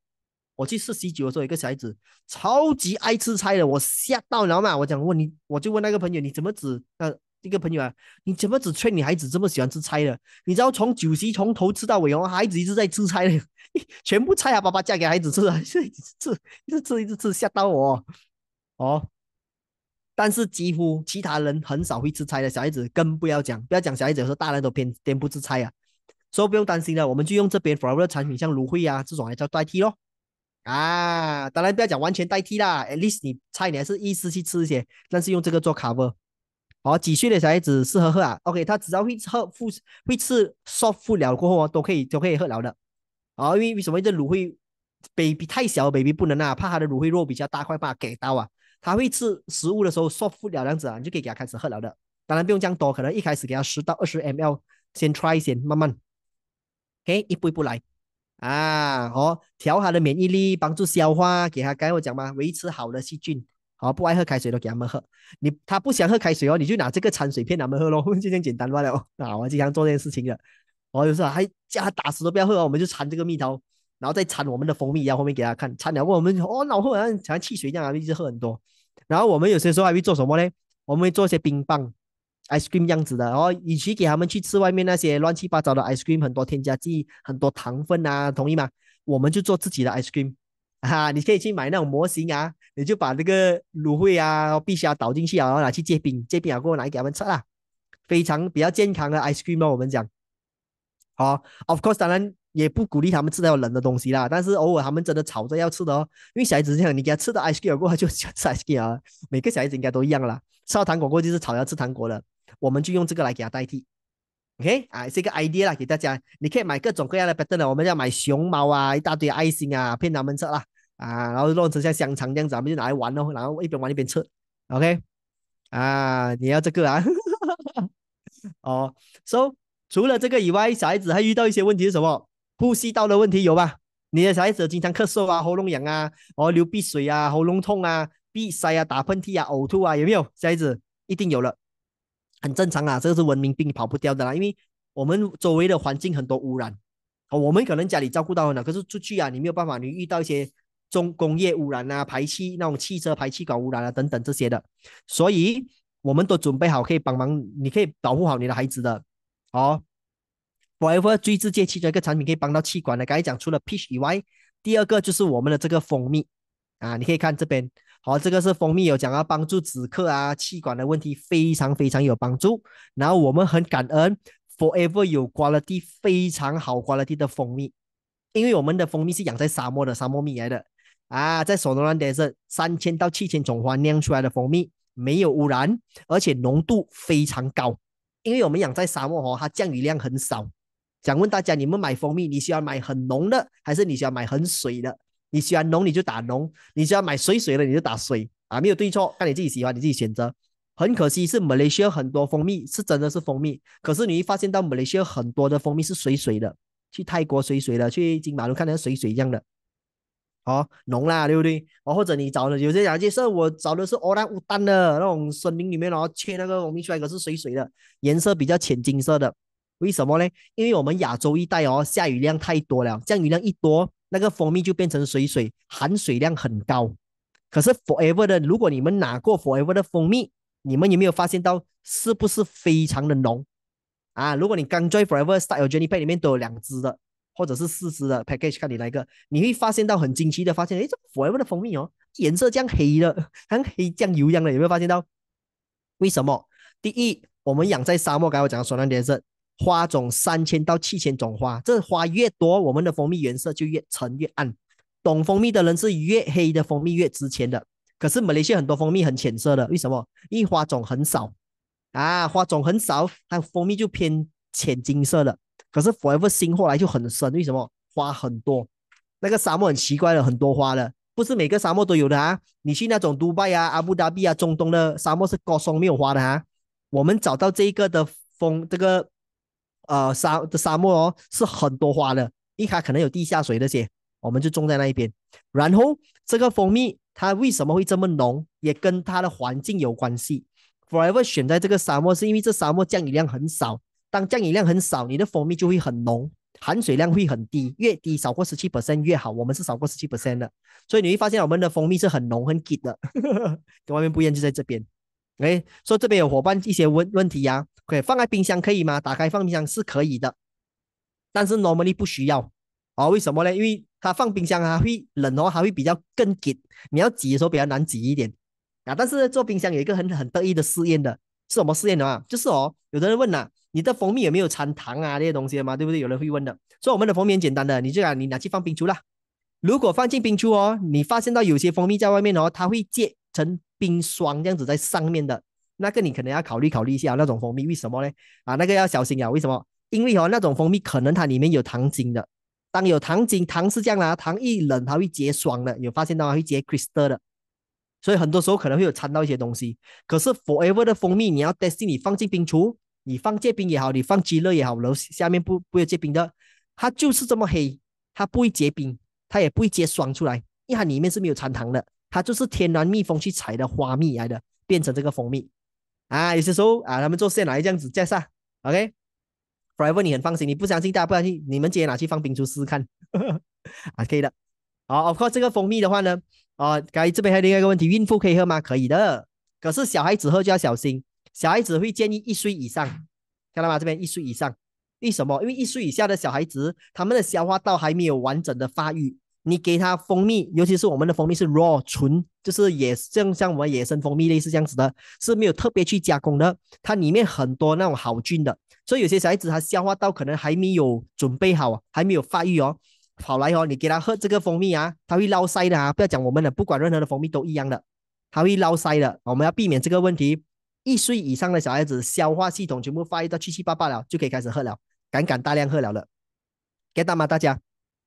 我去吃喜酒的时候，一个小孩子超级爱吃菜的，我吓到然后嘛，我讲问你，我就问那个朋友，你怎么只……那一个朋友啊，你怎么只劝女孩子这么喜欢吃菜的？你知道从酒席从头吃到尾哦，孩子一直在吃菜，全部菜啊，爸爸夹给孩子吃啊，吃吃一直吃，吓到我哦。但是几乎其他人很少会吃菜的，小孩子更不要讲，不要讲小孩子，有时候大人都偏偏不吃菜啊，所以不用担心了，我们就用这边 Flower 产品，像芦荟啊这种来代替喽。啊，当然不要讲完全代替啦，at least 你菜你还是意思去吃一些，但是用这个做 cover。好，几岁的小孩子适合喝啊？OK，他只要会喝辅，会吃 soft food 了过后，都可以都可以喝了的。啊，因为为什么这芦荟 baby 太小，baby 不能啊，怕他的芦荟肉比较大块嘛，给到啊。他会吃食物的时候 soft food 了样子啊，你就可以给他开始喝了的。当然不用这样多，可能一开始给他十到二十 ml 先 try 先，慢慢，OK 一步一步来。啊，好，调他的免疫力，帮助消化，给他该我讲嘛，维持好的细菌，好不爱喝开水都给他们喝。你他不想喝开水哦，你就拿这个掺水片他们喝喽，就 这样简单罢了。那我经常做这件事情的，我有时候还叫他打死都不要喝，我们就掺这个蜜桃，然后再掺我们的蜂蜜，然后面给他看，掺了过我们哦，脑后好像像汽水一样啊，一直喝很多。然后我们有些时候还会做什么呢？我们会做一些冰棒。ice cream 样子的，然后，与其给他们去吃外面那些乱七八糟的 ice cream，很多添加剂，很多糖分啊，同意吗？我们就做自己的 ice cream，哈，你可以去买那种模型啊，你就把那个芦荟啊、碧须要倒进去啊，然后拿去结冰，结冰啊过后拿给他们吃啦，非常比较健康的 ice cream 哦。我们讲，好，of course 当然也不鼓励他们吃到冷的东西啦，但是偶尔他们真的吵着要吃的哦，因为小孩子这样，你给他吃的 ice cream 过后就想吃 ice cream 啊，每个小孩子应该都一样啦，吃到糖果过后就是吵着要吃糖果了。我们就用这个来给他代替，OK 啊，是一个 idea 啦，给大家。你可以买各种各样的 pattern 我们要买熊猫啊，一大堆爱心啊，骗他们吃啦啊，然后弄成像香肠这样子，我们就拿来玩哦，然后一边玩一边吃，OK 啊，你要这个啊？哦，So 除了这个以外，小孩子还遇到一些问题是什么？呼吸道的问题有吧？你的小孩子经常咳嗽啊，喉咙痒啊，哦，流鼻水啊，喉咙痛啊，鼻塞啊，打喷嚏啊，呕吐啊，有没有？小孩子一定有了。很正常啊，这个是文明病，跑不掉的啦。因为我们周围的环境很多污染，哦，我们可能家里照顾到很了，可是出去啊，你没有办法，你遇到一些重工业污染啊、排气那种汽车排气管污染啊等等这些的，所以我们都准备好可以帮忙，你可以保护好你的孩子的。r 我 v 会 r 最直接其中一个产品可以帮到气管的，刚才讲除了 peach 以外，第二个就是我们的这个蜂蜜啊，你可以看这边。好，这个是蜂蜜有讲到帮助止咳啊、气管的问题，非常非常有帮助。然后我们很感恩，Forever 有 quality 非常好 quality 的蜂蜜，因为我们的蜂蜜是养在沙漠的沙漠蜜来的啊，在索诺兰德是三千到七千种花酿出来的蜂蜜，没有污染，而且浓度非常高。因为我们养在沙漠哦，它降雨量很少。想问大家，你们买蜂蜜，你需要买很浓的，还是你需要买很水的？你喜欢浓你就打浓，你喜欢买水水的你就打水啊，没有对错，看你自己喜欢，你自己选择。很可惜是马来西亚很多蜂蜜是真的是蜂蜜，可是你发现到马来西亚很多的蜂蜜是水水的，去泰国水水的，去金马路看那个水水一样的，哦浓啦，对不对？哦或者你找的有些有些是，我找的是欧拉乌丹的那种森林里面然后切那个蜂蜜出来，可是水水的，颜色比较浅金色的。为什么呢？因为我们亚洲一带哦，下雨量太多了，降雨量一多。那个蜂蜜就变成水水，含水量很高。可是 Forever 的，如果你们拿过 Forever 的蜂蜜，你们有没有发现到是不是非常的浓啊？如果你刚追 Forever s t y l e Journey Pack 里面都有两支的，或者是四支的 package，看你哪一个，你会发现到很惊奇的发现，哎，这 Forever 的蜂蜜哦，颜色这样黑的，像黑酱油一样的，有没有发现到？为什么？第一，我们养在沙漠，刚才我讲酸亮颜色。花种三千到七千种花，这花越多，我们的蜂蜜颜色就越沉越暗。懂蜂蜜的人是越黑的蜂蜜越值钱的。可是马来西亚很多蜂蜜很浅色的，为什么？因为花种很少啊，花种很少，它蜂蜜就偏浅金色的。可是 Forever 新货来就很深，为什么？花很多，那个沙漠很奇怪的，很多花的，不是每个沙漠都有的啊。你去那种都拜啊、阿布达比啊、中东的沙漠是高松没有花的啊。我们找到这个的蜂，这个。呃，沙的沙漠哦，是很多花的，一卡可能有地下水那些，我们就种在那一边。然后这个蜂蜜它为什么会这么浓，也跟它的环境有关系。Forever 选在这个沙漠，是因为这沙漠降雨量很少。当降雨量很少，你的蜂蜜就会很浓，含水量会很低，越低少过十七 percent 越好。我们是少过十七 percent 的，所以你会发现我们的蜂蜜是很浓很 g 的，跟外面不一样，就在这边。哎，说这边有伙伴一些问问题呀，可以放在冰箱可以吗？打开放冰箱是可以的，但是 normally 不需要哦。为什么呢？因为它放冰箱啊会冷哦，还会比较更紧。你要挤的时候比较难挤一点啊。但是做冰箱有一个很很得意的试验的，是什么试验的啊？就是哦，有的人问了，你的蜂蜜有没有掺糖啊？这些东西嘛，对不对？有人会问的，所以我们的蜂蜜很简单的，你就啊你拿去放冰橱啦。如果放进冰橱哦，你发现到有些蜂蜜在外面哦，它会结成。冰霜这样子在上面的那个，你可能要考虑考虑一下那种蜂蜜，为什么呢？啊，那个要小心啊！为什么？因为哦，那种蜂蜜可能它里面有糖精的，当有糖精，糖是这样啦，糖一冷它会结霜的，有发现到吗？会结 crystal 的，所以很多时候可能会有掺到一些东西。可是 forever 的蜂蜜，你要担 e s t 你放进冰橱，你放结冰也好，你放极热也好，楼下面不不会结冰的，它就是这么黑，它不会结冰，它也不会结霜出来，因为它里面是没有掺糖的。它就是天然蜜蜂去采的花蜜来的，变成这个蜂蜜。啊，有些时候啊，他们做酸奶这样子介绍，OK？Forever 你很放心，你不相信，大家不相信，你们直接拿去放冰橱试试看。啊，可以的。好，Of course 这个蜂蜜的话呢，啊，该这边还有另外一个问题，孕妇可以喝吗？可以的。可是小孩子喝就要小心，小孩子会建议一岁以上，看到吗？这边一岁以上。为什么？因为一岁以下的小孩子，他们的消化道还没有完整的发育。你给他蜂蜜，尤其是我们的蜂蜜是 raw 纯，就是野这像我们野生蜂蜜类是这样子的，是没有特别去加工的，它里面很多那种好菌的，所以有些小孩子他消化道可能还没有准备好，还没有发育哦，跑来哦，你给他喝这个蜂蜜啊，他会闹腮的啊！不要讲我们的，不管任何的蜂蜜都一样的，他会闹腮的。我们要避免这个问题。一岁以上的小孩子消化系统全部发育到七七八八了，就可以开始喝了，敢敢大量喝了了，get 到吗大家？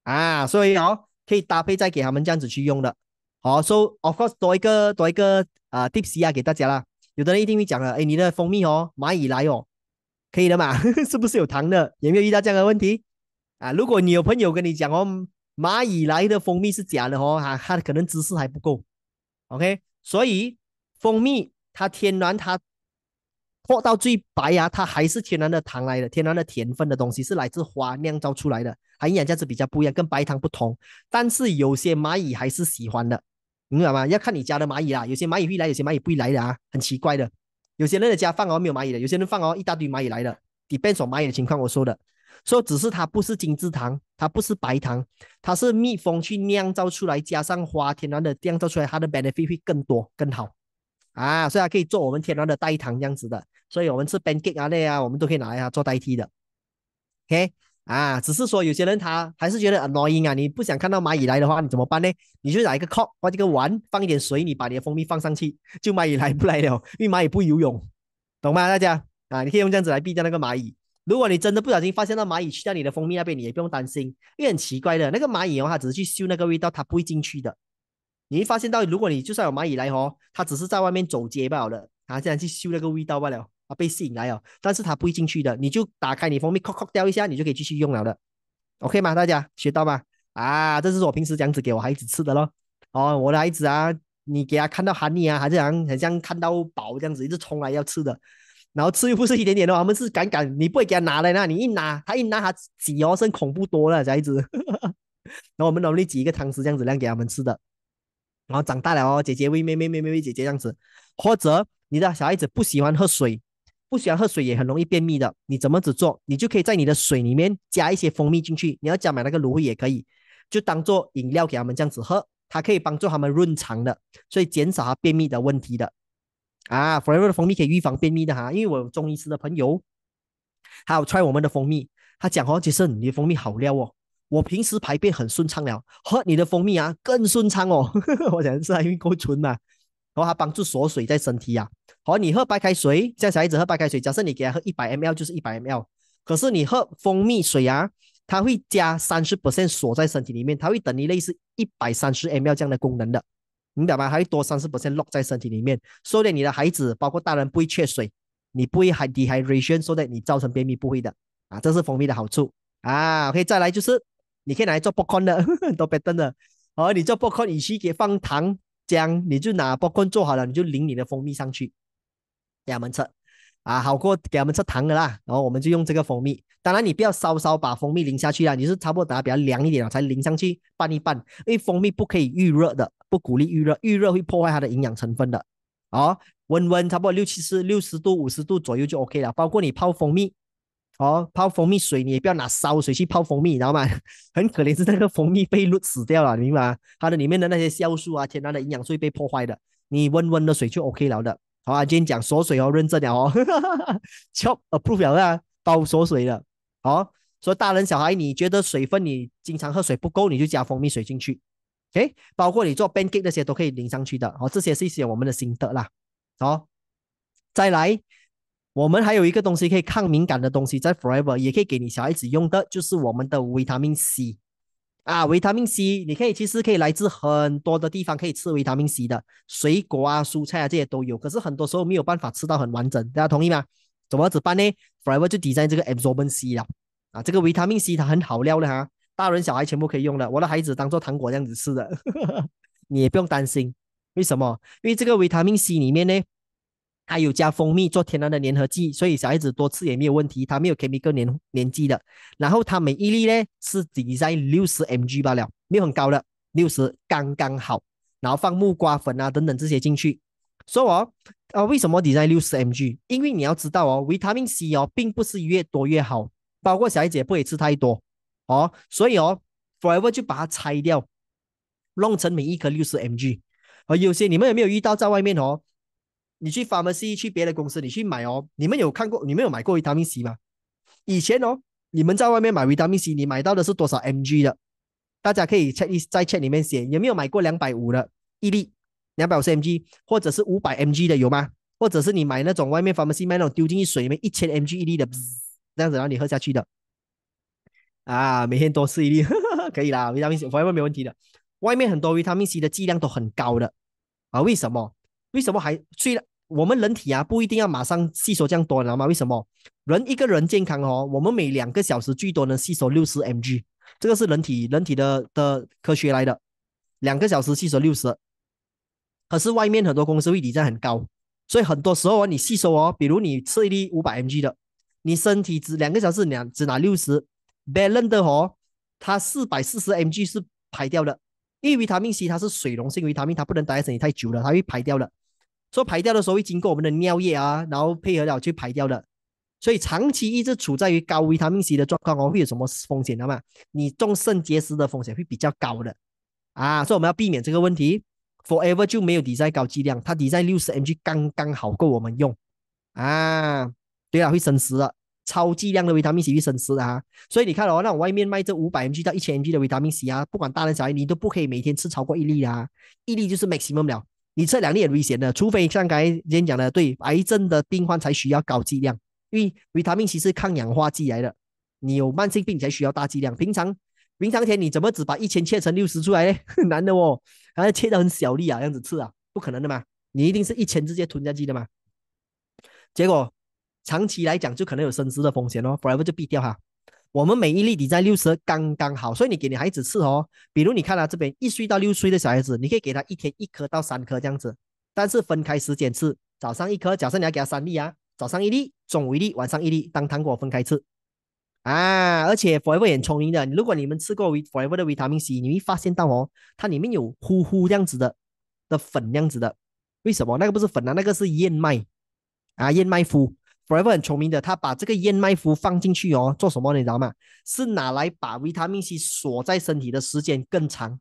啊，所以哦。可以搭配再给他们这样子去用的，好，so of course 多一个多一个啊 tips 啊给大家啦，有的人一定会讲了，哎，你的蜂蜜哦，蚂蚁来哦，可以的嘛，是不是有糖的？有没有遇到这样的问题？啊，如果你有朋友跟你讲哦，蚂蚁来的蜂蜜是假的哦，啊，他可能知识还不够，OK，所以蜂蜜它天然它。破到最白呀，它还是天然的糖来的，天然的甜分的东西是来自花酿造出来的，它营养价值比较不一样，跟白糖不同。但是有些蚂蚁还是喜欢的，明白吗？要看你家的蚂蚁啦，有些蚂蚁会来，有些蚂蚁不会来的啊，很奇怪的。有些人的家放哦没有蚂蚁的，有些人放哦一大堆蚂蚁来的，s on 蚂蚁的情况，我说的，说只是它不是精制糖，它不是白糖，它是蜜蜂去酿造出来，加上花天然的酿造出来，它的 benefit 会更多更好啊，所以它可以做我们天然的代糖这样子的。所以，我们吃 banquet 啊，那啊，我们都可以拿来做代替的。OK 啊，只是说有些人他还是觉得 annoying 啊，你不想看到蚂蚁来的话，你怎么办呢？你就拿一个 cock，把这个碗放一点水，你把你的蜂蜜放上去，就蚂蚁来不来了，因为蚂蚁不游泳，懂吗？大家啊，你可以用这样子来避掉那个蚂蚁。如果你真的不小心发现到蚂蚁去到你的蜂蜜那边，你也不用担心，因为很奇怪的，那个蚂蚁哦，它只是去嗅那个味道，它不会进去的。你发现到，如果你就算有蚂蚁来哦，它只是在外面走街罢了，啊，这样去嗅那个味道罢了。被吸引来哦，但是他不会进去的。你就打开你蜂蜜，咔咔掉一下，你就可以继续用了的。OK 吗？大家学到吗？啊，这是我平时这样子给我孩子吃的咯。哦，我的孩子啊，你给他看到含你啊，还是像很像看到宝这样子，一直冲来要吃的。然后吃又不是一点点话，我们是敢敢，你不会给他拿来那，你一拿，他一拿，他挤哦，升恐怖多了，小孩子。然后我们努力挤一个汤匙这样子量给他们吃的。然后长大了哦，姐姐喂妹妹，妹妹喂姐姐这样子。或者你的小孩子不喜欢喝水。不喜欢喝水也很容易便秘的，你怎么子做？你就可以在你的水里面加一些蜂蜜进去。你要加买那个芦荟也可以，就当做饮料给他们这样子喝，它可以帮助他们润肠的，所以减少他便秘的问题的。啊 f r e s r 的蜂蜜可以预防便秘的哈，因为我有中医师的朋友，还有 try 我们的蜂蜜，他讲哦杰森，你的蜂蜜好料哦，我平时排便很顺畅了，喝你的蜂蜜啊更顺畅哦。我讲是啊，因为够纯呐。然后它帮助锁水在身体呀。好，你喝白开水，像小孩子喝白开水，假设你给他喝一百 ml，就是一百 ml。可是你喝蜂蜜水啊，它会加三十 percent 锁在身体里面，它会等于类似一百三十 ml 这样的功能的，明白吗？它会多三十 percent lock 在身体里面，收敛你的孩子，包括大人不会缺水，你不会还 dehydration，收敛你造成便秘不会的啊，这是蜂蜜的好处啊。OK，再来就是你可以拿来做泡 con 的，都别登了。好，你做泡 con，你去给放糖。这样，你就拿包棍做好了，你就淋你的蜂蜜上去，给他们吃啊，好过给他们吃糖的啦。然后我们就用这个蜂蜜，当然你不要稍稍把蜂蜜淋下去啊，你是差不多打比较凉一点了才淋上去拌一拌，因为蜂蜜不可以预热的，不鼓励预热，预热会破坏它的营养成分的。啊，温温差不多六七十、六十度、五十度左右就 OK 了，包括你泡蜂蜜。哦，泡蜂蜜水，你也不要拿烧水去泡蜂蜜，知道吗？很可怜是那个蜂蜜被弄死掉了，明白？吗？它的里面的那些酵素啊、天然的营养素被破坏的。你温温的水就 OK 了的。好啊，今天讲锁水哦，认真的哦，Chop a p p r o v e 了啊，包锁水的。好，所以大人小孩，你觉得水分你经常喝水不够，你就加蜂蜜水进去。OK，包括你做 b a n q u e 那些都可以淋上去的。好，这些是一些我们的心得啦。好，再来。我们还有一个东西可以抗敏感的东西，在 Forever 也可以给你小孩子用的，就是我们的维他命 C 啊，维他命 C 你可以其实可以来自很多的地方，可以吃维他命 C 的水果啊、蔬菜啊这些都有，可是很多时候没有办法吃到很完整，大家同意吗？怎么子办呢？Forever 就抵在这个 Absorbent C 了啊，这个维他命 C 它很好料的哈，大人小孩全部可以用的，我的孩子当做糖果这样子吃的，你也不用担心，为什么？因为这个维他命 C 里面呢。还有加蜂蜜做天然的粘合剂，所以小孩子多吃也没有问题。它没有 chemical 粘粘剂的，然后它每一粒呢是 design 六十 mg 罢了，没有很高的，六十刚刚好。然后放木瓜粉啊等等这些进去。所以哦，啊为什么 design 六十 mg？因为你要知道哦，维他命 C 哦并不是越多越好，包括小孩子不可以吃太多哦，所以哦 forever 就把它拆掉，弄成每一颗六十 mg。而有些你们有没有遇到在外面哦？你去 pharmacy 去别的公司，你去买哦。你们有看过，你们有买过维他命 C 吗？以前哦，你们在外面买维他命 C，你买到的是多少 mg 的？大家可以 check 在 chat 里面写，有没有买过两百五的，一粒两百五 mg，或者是五百 mg 的有吗？或者是你买那种外面 pharmacy 卖那种丢进去水里面一千 mg 一粒的，这样子然你喝下去的啊，每天多吃一粒 可以啦，维他命 C 外面没问题的。外面很多维他命 C 的剂量都很高的啊，为什么？为什么还虽然？我们人体啊，不一定要马上吸收这样多，你知道吗？为什么人一个人健康哦？我们每两个小时最多能吸收六十 mg，这个是人体人体的的科学来的。两个小时吸收六十，可是外面很多公司会提价很高，所以很多时候啊，你吸收哦，比如你吃一粒五百 mg 的，你身体只两个小时两只拿六十，balance 哦，它四百四十 mg 是排掉的，因为维他命 C 它是水溶性维他命，它不能待在身体太久了，它会排掉了。说排掉的时候会经过我们的尿液啊，然后配合了去排掉的，所以长期一直处在于高维他命 C 的状况哦，会有什么风险的嘛？你中肾结石的风险会比较高的啊，所以我们要避免这个问题。Forever 就没有抵在高剂量，它抵在六十 mg 刚刚好够我们用啊。对啊，会损失的，超剂量的维他命 C 会损失啊。所以你看哦，那外面卖这五百 mg 到一千 mg 的维他命 C 啊，不管大人小孩，你都不可以每天吃超过一粒啊，一粒就是 max i m 了。你吃两粒也危险的，除非像刚才先讲的，对癌症的病患才需要高剂量。因为维他命 C 是抗氧化剂来的，你有慢性病才需要大剂量。平常平常天你怎么只把一千切成六十出来呢？很 难的哦，还要切得很小粒啊，这样子吃啊，不可能的嘛。你一定是一千直接吞下去的嘛。结果长期来讲就可能有生脂的风险哦，Forever 就毙掉哈。我们每一粒抵在六十，刚刚好，所以你给你孩子吃哦。比如你看啊，这边一岁到六岁的小孩子，你可以给他一天一颗到三颗这样子，但是分开时间吃，早上一颗。假设你要给他三粒啊，早上一粒，中午一粒，晚上一粒，当糖果分开吃啊。而且 Forever 也聪明的，如果你们吃过 Forever 的维他命 C，你会发现到哦，它里面有呼呼这样子的的粉样子的，为什么？那个不是粉啊，那个是燕麦啊，燕麦麸。Forever 很聪明的，他把这个燕麦麸放进去哦，做什么你知道吗？是拿来把维他命 C 锁在身体的时间更长。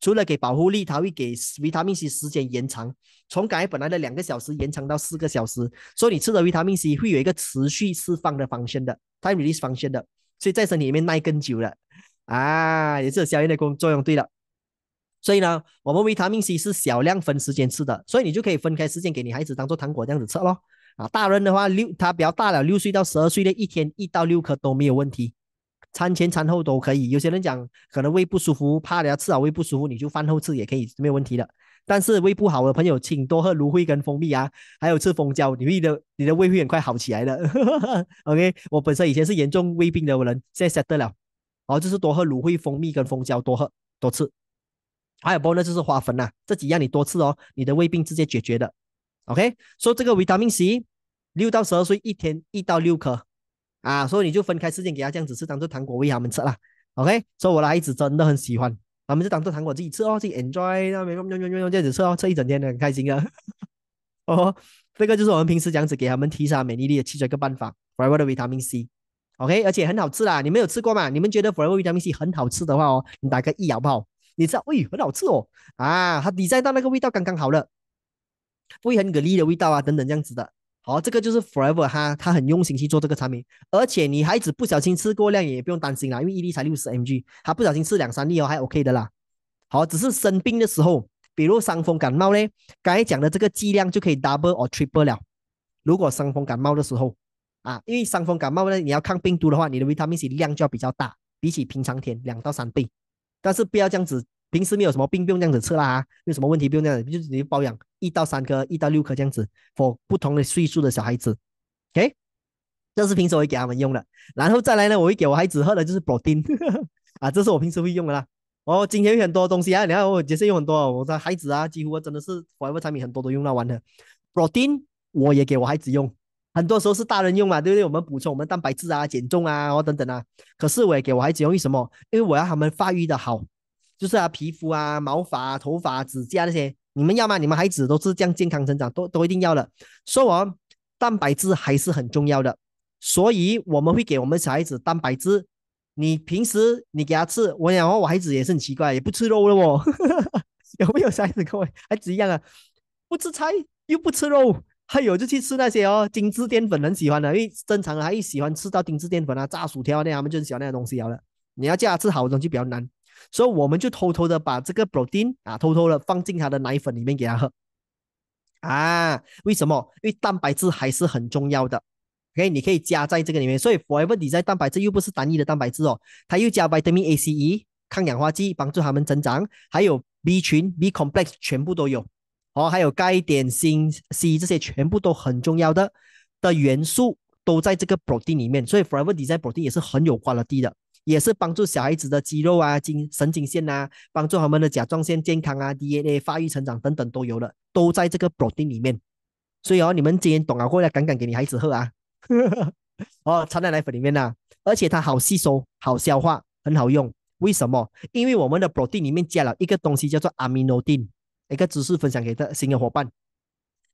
除了给保护力，它会给维他命 C 时间延长，从改本来的两个小时延长到四个小时。所以你吃的维他命 C 会有一个持续释放的防线的，time release 防线的，所以在身体里面耐更久了。啊，也是有相应的功作用。对了，所以呢，我们维他命 C 是小量分时间吃的，所以你就可以分开时间给你孩子当做糖果这样子吃喽。啊，大人的话六，他比较大了，六岁到十二岁的一天一到六颗都没有问题，餐前餐后都可以。有些人讲可能胃不舒服，怕人家吃好胃不舒服，你就饭后吃也可以没有问题的。但是胃不好的朋友，请多喝芦荟跟蜂蜜啊，还有吃蜂胶，你会的你的胃会很快好起来的。OK，我本身以前是严重胃病的人，现在 s e t t 了。好，就是多喝芦荟蜂蜜跟蜂胶，多喝多吃。还有包呢，就是花粉呐，这几样你多吃哦，你的胃病直接解决的。OK，说这个维他命 C，六到十二岁一天一到六颗，啊，所以你就分开时间给他这样子吃，当做糖果喂他们吃啦。OK，说我孩子真的很喜欢，他们就当做糖果自己吃哦，自己 enjoy，那没用用用用这样子吃哦，吃一整天很开心啊。哦，这个就是我们平时这样子给他们提升免疫力的其中一个办法，Forever 维他命 C，OK，而且很好吃啦，你们有吃过吗？你们觉得 Forever 维他命 C 很好吃的话哦，你打个一咬好？你知道，哎，很好吃哦，啊，它抵在到那个味道刚刚好了。不会很给力的味道啊，等等这样子的。好，这个就是 forever 哈，他很用心去做这个产品，而且你孩子不小心吃过量也不用担心啦，因为一粒才六十 mg，他不小心吃两三粒哦，还 OK 的啦。好，只是生病的时候，比如伤风感冒嘞，刚才讲的这个剂量就可以 double or triple 了。如果伤风感冒的时候啊，因为伤风感冒呢，你要抗病毒的话，你的维他命 C 量就要比较大，比起平常天两到三倍，但是不要这样子。平时没有什么病，不用这样子吃啦，有什么问题不用这样，子，就是你保养一到三颗，一到六颗这样子，for 不同的岁数的小孩子，OK，这是平时我会给他们用的。然后再来呢，我会给我孩子喝的就是 protein 啊，这是我平时会用的啦。哦，今天有很多东西啊，你看我也是用很多，我的孩子啊，几乎真的是海外产品很多都用到完了。protein 我也给我孩子用，很多时候是大人用嘛，对不对？我们补充我们蛋白质啊，减重啊，哦等等啊。可是我也给我孩子用，为什么？因为我要他们发育的好。就是啊，皮肤啊、毛发、头发、指甲那些，你们要吗？你们孩子都是这样健康成长，都都一定要的。说完蛋白质还是很重要的，所以我们会给我们小孩子蛋白质。你平时你给他吃，我想我孩子也是很奇怪，也不吃肉了哦。有没有小孩子跟我孩子一样啊？不吃菜又不吃肉，还有就去吃那些哦，精致淀粉很喜欢的，因为正常人一喜欢吃到精致淀粉啊、炸薯条啊那样，他们就喜欢那些东西好了。你要叫他吃好的东西比较难。所以我们就偷偷的把这个 protein 啊，偷偷的放进他的奶粉里面给他喝啊。为什么？因为蛋白质还是很重要的。OK，你可以加在这个里面。所以 Forever 你在蛋白质又不是单一的蛋白质哦，它又加 Vitamin A C E，抗氧化剂帮助他们增长，还有 B 群 B complex 全部都有。哦，还有钙、碘、锌、硒这些全部都很重要的的元素都在这个 protein 里面。所以 Forever Design protein 也是很有 quality 的。也是帮助小孩子的肌肉啊、精神经线啊，帮助他们的甲状腺健康啊、DNA 发育成长等等都有了，都在这个 protein 里面。所以哦，你们今天懂了过来，赶紧给你孩子喝啊！哦，掺在奶粉里面呢，而且它好吸收、好消化、很好用。为什么？因为我们的 protein 里面加了一个东西叫做 amino din，一个知识分享给的新的伙伴。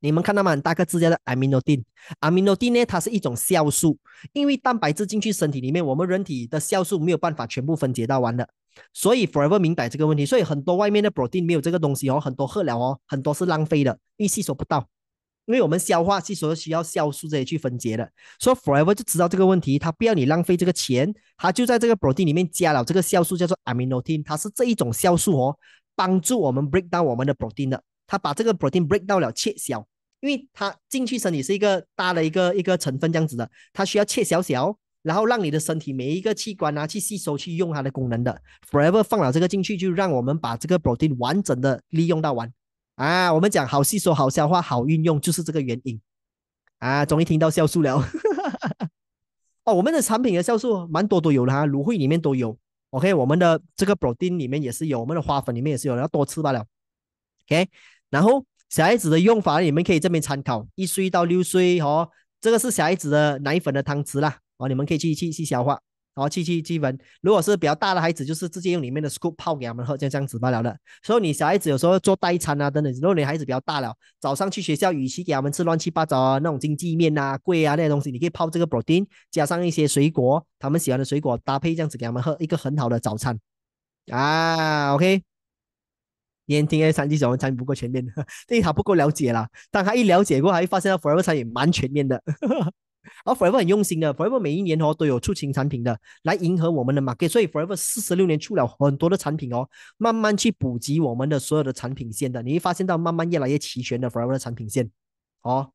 你们看到吗？大哥字叫的 Amino 丁，Amino 丁呢，它是一种酵素。因为蛋白质进去身体里面，我们人体的酵素没有办法全部分解到完的，所以 Forever 明白这个问题。所以很多外面的 Protein 没有这个东西哦，很多喝了哦，很多是浪费的，意吸收不到。因为我们消化吸收需要酵素这些去分解的，所以 Forever 就知道这个问题，它不要你浪费这个钱，它就在这个 Protein 里面加了这个酵素，叫做 Amino 丁，它是这一种酵素哦，帮助我们 break down 我们的 Protein 的。它把这个 protein break 到了切小，因为它进去身体是一个大的一个一个成分这样子的，它需要切小小，然后让你的身体每一个器官啊、去吸收去用它的功能的。forever 放了这个进去，就让我们把这个 protein 完整的利用到完。啊，我们讲好吸收、好消化、好运用，就是这个原因。啊，终于听到酵素了。哦，我们的产品的酵素蛮多都有的，芦荟里面都有。OK，我们的这个 protein 里面也是有，我们的花粉里面也是有要多吃罢了。OK。然后小孩子的用法，你们可以这边参考，一岁到六岁哦，这个是小孩子的奶粉的汤匙啦，哦，你们可以去去去消化，然去去去闻。如果是比较大的孩子，就是直接用里面的 scoop 泡给他们喝，就这样子罢了的。所以你小孩子有时候做代餐啊等等，如果你孩子比较大了，早上去学校，与其给他们吃乱七八糟啊那种经济面啊贵啊那些东西，你可以泡这个 protein，加上一些水果，他们喜欢的水果搭配这样子给他们喝一个很好的早餐啊，OK。年轻诶，产品小么产品不够全面的？对 他不够了解啦。但他一了解过，他一发现到 Forever 产品蛮全面的，而 Forever 很用心的，Forever 每一年哦都有出新产品的，来迎合我们的 market。所以 Forever 四十六年出了很多的产品哦，慢慢去补及我们的所有的产品线的。你会发现到慢慢越来越齐全的 Forever 的产品线。哦，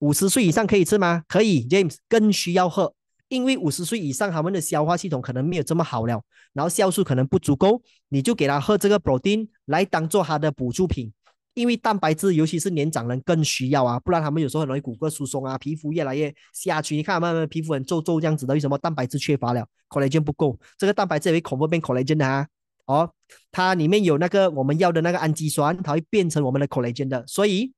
五十岁以上可以吃吗？可以，James 更需要喝。因为五十岁以上，他们的消化系统可能没有这么好了，然后酵素可能不足够，你就给他喝这个 protein 来当做他的补助品。因为蛋白质，尤其是年长人更需要啊，不然他们有时候很容易骨骼疏松啊，皮肤越来越下去。你看他们皮肤很皱皱这样子的，为什么？蛋白质缺乏了，collagen 不够。这个蛋白质会怖变 collagen 啊，哦，它里面有那个我们要的那个氨基酸，它会变成我们的 collagen 的，所以。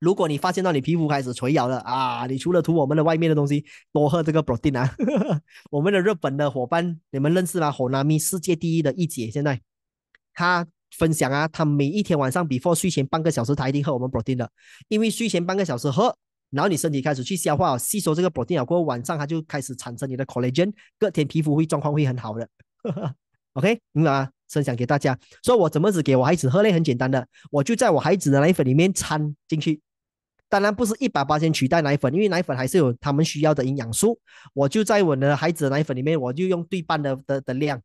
如果你发现到你皮肤开始垂咬了啊，你除了涂我们的外面的东西，多喝这个布丁啊。我们的日本的伙伴，你们认识吗？火拿咪世界第一的一姐，现在他分享啊，他每一天晚上 before 睡前半个小时，他一定喝我们布丁的，因为睡前半个小时喝，然后你身体开始去消化吸收这个布丁了，过晚上他就开始产生你的 collagen，隔天皮肤会状况会很好的。OK，明白吗？分享给大家，所以我怎么子给我孩子喝呢？很简单的，我就在我孩子的奶粉里面掺进去。当然不是一百八千取代奶粉，因为奶粉还是有他们需要的营养素。我就在我的孩子的奶粉里面，我就用对半的的的量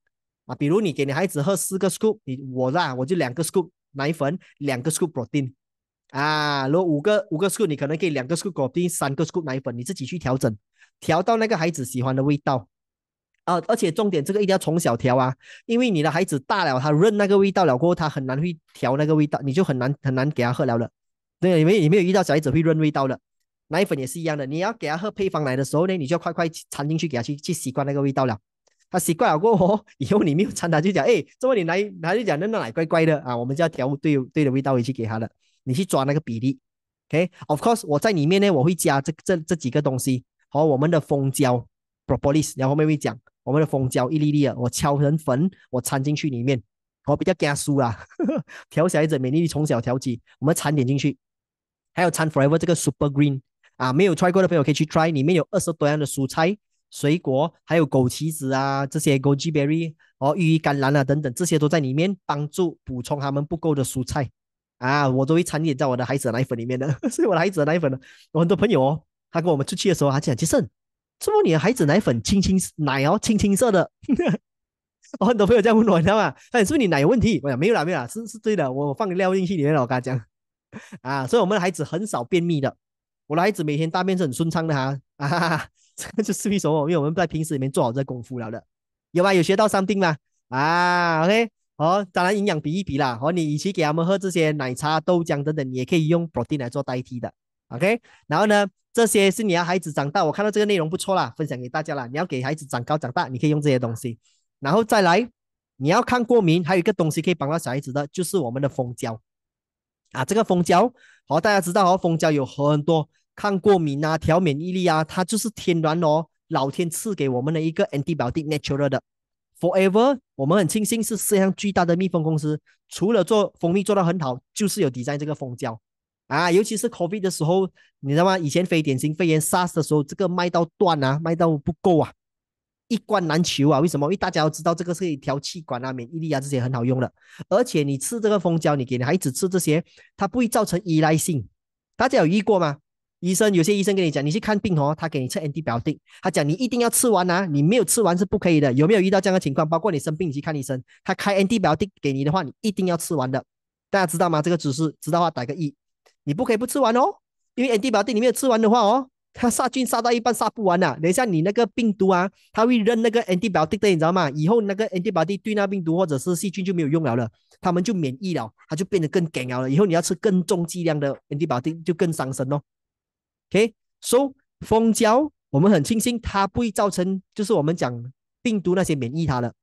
啊。比如你给你孩子喝四个 scoop，你我啦，我就两个 scoop 奶粉，两个 scoop protein。啊，如五个五个 scoop，你可能给两个 scoop protein，三个 scoop 奶粉，你自己去调整，调到那个孩子喜欢的味道。啊，而且重点这个一定要从小调啊，因为你的孩子大了，他认那个味道了，过后他很难会调那个味道，你就很难很难给他喝了了。对，没你没有遇到小孩子会认味道的，奶粉也是一样的。你要给他喝配方奶的时候呢，你就要快快掺进去给他去去习惯那个味道了。他习惯了过后，以后你没有掺他，就讲哎，这你奶他就讲那那奶怪怪的啊。我们就要调对对的味道回去给他了。你去抓那个比例，OK？Of course，我在里面呢，我会加这这这几个东西，和我们的蜂胶 （propolis），然后后面会讲我们的蜂胶一粒粒的，我敲成粉，我掺进去里面。我比较加输啦，调小孩子免疫力从小调起。我们掺点进去，还有掺 Forever 这个 Super Green 啊，没有 try 过的朋友可以去 try。里面有二十多样的蔬菜、水果，还有枸杞子啊，这些 Goji Berry 哦，寓意甘蓝啊等等，这些都在里面帮助补充他们不够的蔬菜啊。我都会掺点在我的孩子的奶粉里面的，所以我的孩子的奶粉呢，有很多朋友哦，他跟我们出去的时候还讲杰森，这么的孩子奶粉，青青奶哦，青青色的。我 很多朋友这样问我，你知道吗？他说是不是你奶有问题？我讲没有啦，没有啦，是是对的。我放料进去里面了，我跟他讲 啊，所以我们的孩子很少便秘的。我孩子每天大便是很顺畅的哈啊，这 就是为什么，因为我们在平时里面做好这功夫了的。有啊，有学到上定吗？啊，OK，哦，当然营养比一比啦。哦，你一起给他们喝这些奶茶、豆浆等等，你也可以用 protein 来做代替的。OK，然后呢，这些是你要孩子长大。我看到这个内容不错啦，分享给大家啦。你要给孩子长高长大，你可以用这些东西。然后再来，你要抗过敏，还有一个东西可以帮到小孩子的就是我们的蜂胶啊。这个蜂胶，好大家知道哦，蜂胶有很多抗过敏啊、调免疫力啊，它就是天然哦，老天赐给我们的一个 a ND 表 c natural 的 forever。我们很庆幸是世界上最大的蜜蜂公司，除了做蜂蜜做的很好，就是有底在这个蜂胶啊。尤其是 COVID 的时候，你知道吗？以前非典型肺炎 SARS 的时候，这个卖到断啊，卖到不够啊。一罐难求啊！为什么？因为大家都知道这个是以调气管啊，免疫力啊这些很好用的，而且你吃这个蜂胶，你给孩子吃这些，它不会造成依赖性。大家有遇过吗？医生有些医生跟你讲，你去看病哦，他给你吃 ND 表定，他讲你一定要吃完啊，你没有吃完是不可以的。有没有遇到这样的情况？包括你生病去看医生，他开 ND 表定给你的话，你一定要吃完的。大家知道吗？这个知识知道话打个一，你不可以不吃完哦，因为 ND 表定你没有吃完的话哦。它杀菌杀到一半杀不完呐，等一下你那个病毒啊，它会扔那个 antibiotic 的，你知道吗？以后那个 antibiotic 对那病毒或者是细菌就没有用了，了，他们就免疫了，它就变得更强了。以后你要吃更重剂量的 antibiotic 就更伤身哦。OK，s o 蜂胶我们很庆幸它不会造成，就是我们讲病毒那些免疫它的，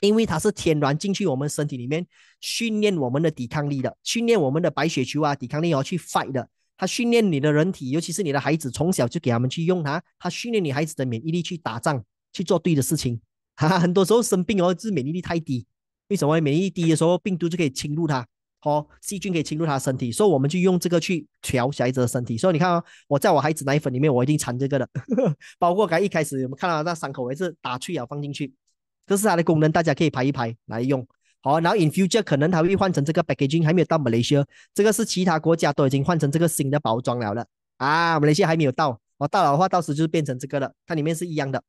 因为它是天然进去我们身体里面训练我们的抵抗力的，训练我们的白血球啊抵抗力哦去 fight 的。它训练你的人体，尤其是你的孩子，从小就给他们去用它。它训练你孩子的免疫力去打仗，去做对的事情。哈哈，很多时候生病哦，是免疫力太低。为什么免疫力低的时候，病毒就可以侵入它，哦，细菌可以侵入它身体？所以我们就用这个去调小孩子的身体。所以你看啊，我在我孩子奶粉里面，我一定掺这个的。包括刚一开始，我们看到那伤口我也是打去啊放进去，这是它的功能。大家可以排一排来用。哦，然后 in future 可能他会换成这个 packaging，还没有到马来西亚，这个是其他国家都已经换成这个新的包装了了。啊，马来西亚还没有到，我到了的话，到时就是变成这个了，它里面是一样的。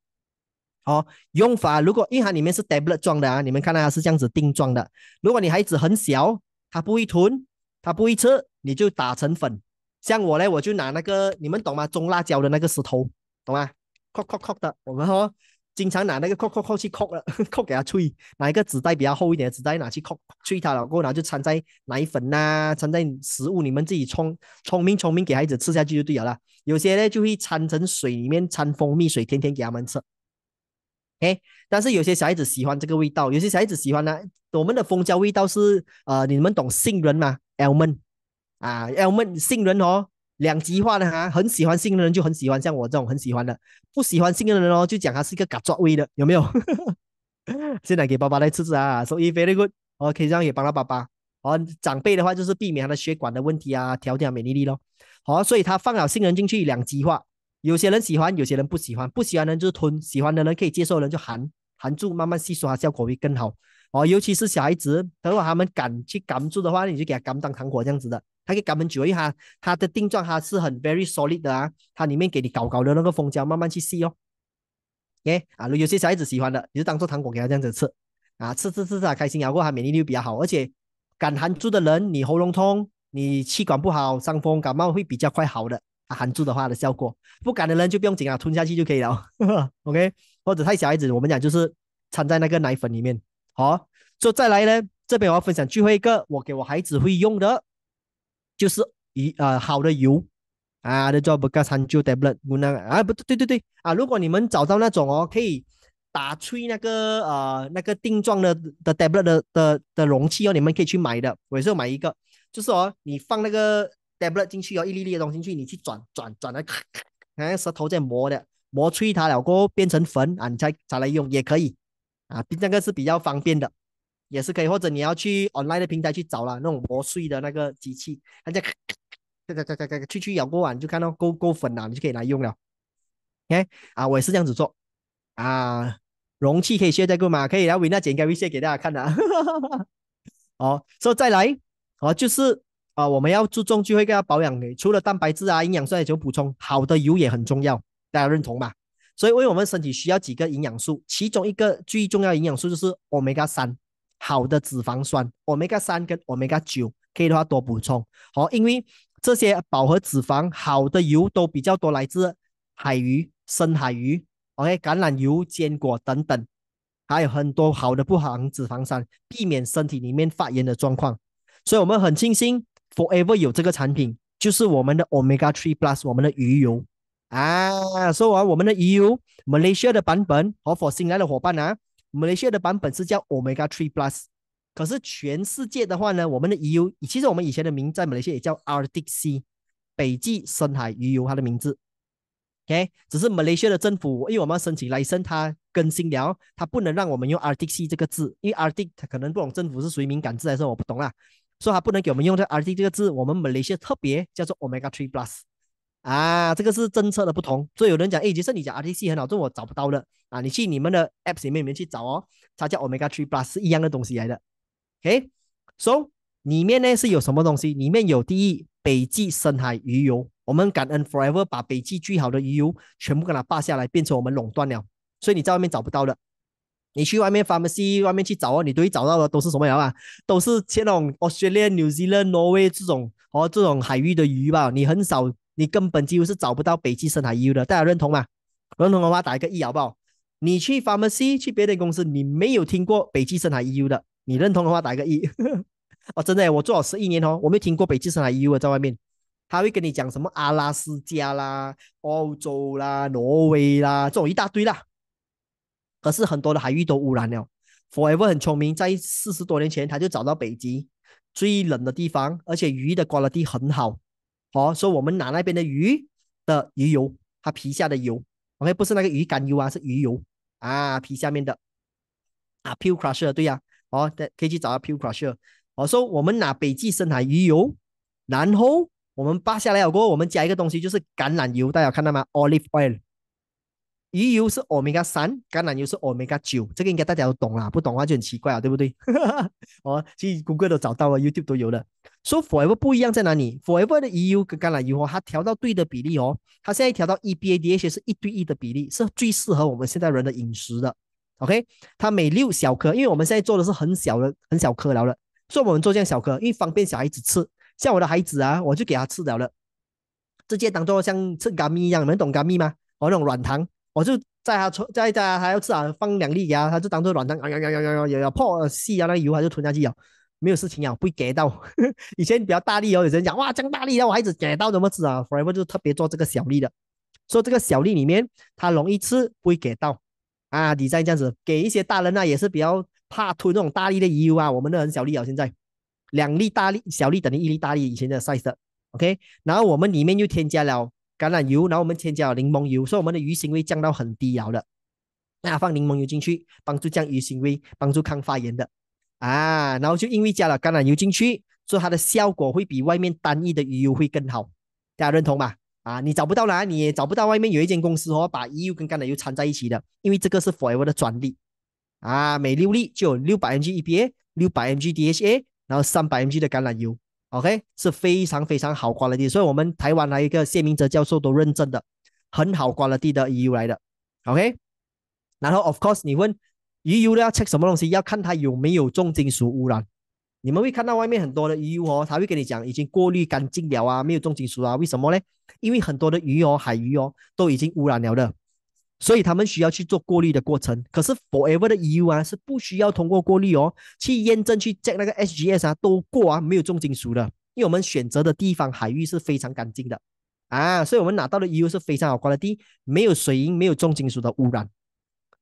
哦，用法，如果蕴含里面是 tablet 装的啊，你们看到它是这样子定装的。如果你孩子很小，他不会吞，他不会吃，你就打成粉。像我呢，我就拿那个，你们懂吗？中辣椒的那个石头，懂吗？咔咔咔的，我们喝。经常拿那个扣扣扣去扣了 扣给他吹，拿一个纸袋比较厚一点的纸袋拿去扣吹他过后然后就掺在奶粉呐，掺在食物，你们自己聪聪明聪明给孩子吃下去就对了。有些呢就会掺成水里面掺蜂蜜水，天天给他们吃。哎，但是有些小孩子喜欢这个味道，有些小孩子喜欢呢。我们的蜂胶味道是呃，你们懂杏仁吗？Almond 啊，Almond 杏仁哦。两极化的哈，很喜欢杏仁的人就很喜欢，像我这种很喜欢的；不喜欢杏仁的人哦，就讲他是一个搞抓威的，有没有？现在给爸爸来吃吃啊，so very good，哦，可以这样也帮到爸爸。好，长辈的话就是避免他的血管的问题啊，调调免疫力咯。好，所以他放了杏仁进去，两极化，有些人喜欢，有些人不喜欢。不喜欢的人就是吞，喜欢的人可以接受的人就含含住，慢慢细刷，效果会更好。哦，尤其是小孩子，如果他们敢去敢住的话，你就给他敢当糖果这样子的，他可以含住一下，它的定状它是很 very solid 的啊，它里面给你搞搞的那个蜂胶，慢慢去吸哦。OK 啊，如果有些小孩子喜欢的，你就当做糖果给他这样子吃，啊，吃吃吃吃啊，开心然过他免疫力比较好，而且敢含住的人，你喉咙痛，你气管不好，伤风感冒会比较快好的，含住的话的效果，不敢的人就不用紧啊，吞下去就可以了。OK，或者太小孩子，我们讲就是掺在那个奶粉里面。好，就再来呢。这边我要分享最后一个，我给我孩子会用的，就是一呃好的油啊，the drop Sanju tablet 啊，不对对对对啊，如果你们找到那种哦，可以打碎那个呃那个定状的的 tablet 的的的容器哦，你们可以去买的，我也是买一个，就是哦，你放那个 tablet 进去哦，一粒粒的东西进去，你去转转转的，像舌头在磨的，磨碎它了过后变成粉啊，你再再来用也可以。啊，这个是比较方便的，也是可以。或者你要去 online 的平台去找了那种磨碎的那个机器，它在咔咔咔咔咔去去咬过完，就看到够够粉了，你就可以来用了。OK，啊，我也是这样子做。啊，容器可以卸载过吗？可以，来维纳姐应该会卸给大家看的。哦，说再来，哦，就是啊，我们要注重就会给他保养。除了蛋白质啊、营养素也求补充，好的油也很重要，大家认同吧？所以，为我们身体需要几个营养素，其中一个最重要营养素就是 omega 三，好的脂肪酸。o m e g a 三跟 omega 九，可以的话多补充。好，因为这些饱和脂肪、好的油都比较多，来自海鱼、深海鱼。OK，橄榄油、坚果等等，还有很多好的不含脂肪酸，避免身体里面发炎的状况。所以我们很庆幸，Forever 有这个产品，就是我们的 Omega Three Plus，我们的鱼油。啊，说完我们的 EU Malaysia 的版本和我新来的伙伴呢，，Malaysia 的版本是叫 Omega Three Plus。可是全世界的话呢，我们的 EU 其实我们以前的名在马来西亚也叫 RDC，北极深海鱼油，它的名字。OK，只是 Malaysia 的政府因为我们要申请 license，它更新了，它不能让我们用 RDC 这个字，因为 RDC 可能不懂政府是属于敏感字还是我不懂啦，所以它不能给我们用这 RDC 这个字，我们 Malaysia 特别叫做 Omega Three Plus。啊，这个是政策的不同，所以有人讲，哎，其实你讲 R T C 很好，但我找不到了啊。你去你们的 App 里面里面去找哦，它叫 Omega Three Plus 一样的东西来的。OK，So 里面呢是有什么东西？里面有第一，北极深海鱼油。我们感恩 Forever 把北极最好的鱼油全部给它霸下来，变成我们垄断了，所以你在外面找不到的。你去外面 Farmacy 外面去找哦，你都会找到的，都是什么啊？都是像那种 Australia、New Zealand、挪威这种和这种海域的鱼吧，你很少。你根本几乎是找不到北极深海 EU 的，大家认同吗？认同的话打一个一好不好？你去 Pharmacy 去别的公司，你没有听过北极深海 EU 的，你认同的话打一个一。哦，真的，我做了十一年哦，我没听过北极深海 EU 在外面他会跟你讲什么阿拉斯加啦、澳洲啦、挪威啦，这种一大堆啦。可是很多的海域都污染了。Forever 很聪明，在四十多年前他就找到北极最冷的地方，而且鱼的 quality 很好。好，说我们拿那边的鱼的鱼油，它皮下的油，OK，不是那个鱼肝油啊，是鱼油啊，皮下面的啊，pulcrusher，对呀，哦，可以去找啊 pulcrusher。我说我们拿北极深海鱼油，然后我们扒下来过后，我们加一个东西，就是橄榄油，大家有看到吗？olive oil，鱼油是 omega 三，橄榄油是 omega 九，这个应该大家都懂啦，不懂的话就很奇怪啊，对不对？哈 哈 Google 都找到了，YouTube 都有了。所、以 forever 不一样在哪里？forever 的 E U 橄榄油哦，它调到对的比例哦，它现在调到 E B A D H 是一对一的比例，是最适合我们现在人的饮食的。OK，它每六小颗，因为我们现在做的是很小的、很小颗了的，所以我们做这样小颗，因为方便小孩子吃。像我的孩子啊，我就给他吃了了，直接当做像吃咖咪一样，能懂咖咪吗？哦，那种软糖，我就在他在在他要吃啊，放两粒给他，他就当做软糖，咬咬咬咬咬咬咬破细啊，那油他就吞下去咬。没有事情呀，不会给到。以前比较大力哦，有人讲哇，讲大力让我孩子给到怎么治啊？Forever 就特别做这个小粒的，说这个小粒里面它容易吃，不会给到啊。你再这样子给一些大人啊，也是比较怕推那种大力的鱼油啊。我们都很小粒啊，现在两粒大粒，小粒等于一粒大粒，以前的 size，OK。然后我们里面又添加了橄榄油，然后我们添加了柠檬油，所以我们的鱼腥味降到很低了的。那放柠檬油进去，帮助降鱼腥味，帮助抗发炎的。啊，然后就因为加了橄榄油进去，所以它的效果会比外面单一的鱼油会更好，大家认同吧？啊，你找不到啦，你也找不到外面有一间公司哦，把鱼油跟橄榄油掺在一起的，因为这个是 Forever 的专利啊。每六粒就有六百 mg EPA，六百 mg DHA，然后三百 mg 的橄榄油，OK 是非常非常好 quality，所以我们台湾的一个谢明哲教授都认证的，很好 quality 的鱼油来的，OK。然后 Of course，你问。鱼油呢要 check 什么东西？要看它有没有重金属污染。你们会看到外面很多的鱼油哦，他会跟你讲已经过滤干净了啊，没有重金属啊。为什么呢？因为很多的鱼哦，海鱼哦，都已经污染了的，所以他们需要去做过滤的过程。可是 Forever 的鱼油啊是不需要通过过滤哦，去验证去 check 那个 SGS 啊都过啊，没有重金属的。因为我们选择的地方海域是非常干净的啊，所以我们拿到的鱼油是非常好 quality，没有水银，没有重金属的污染。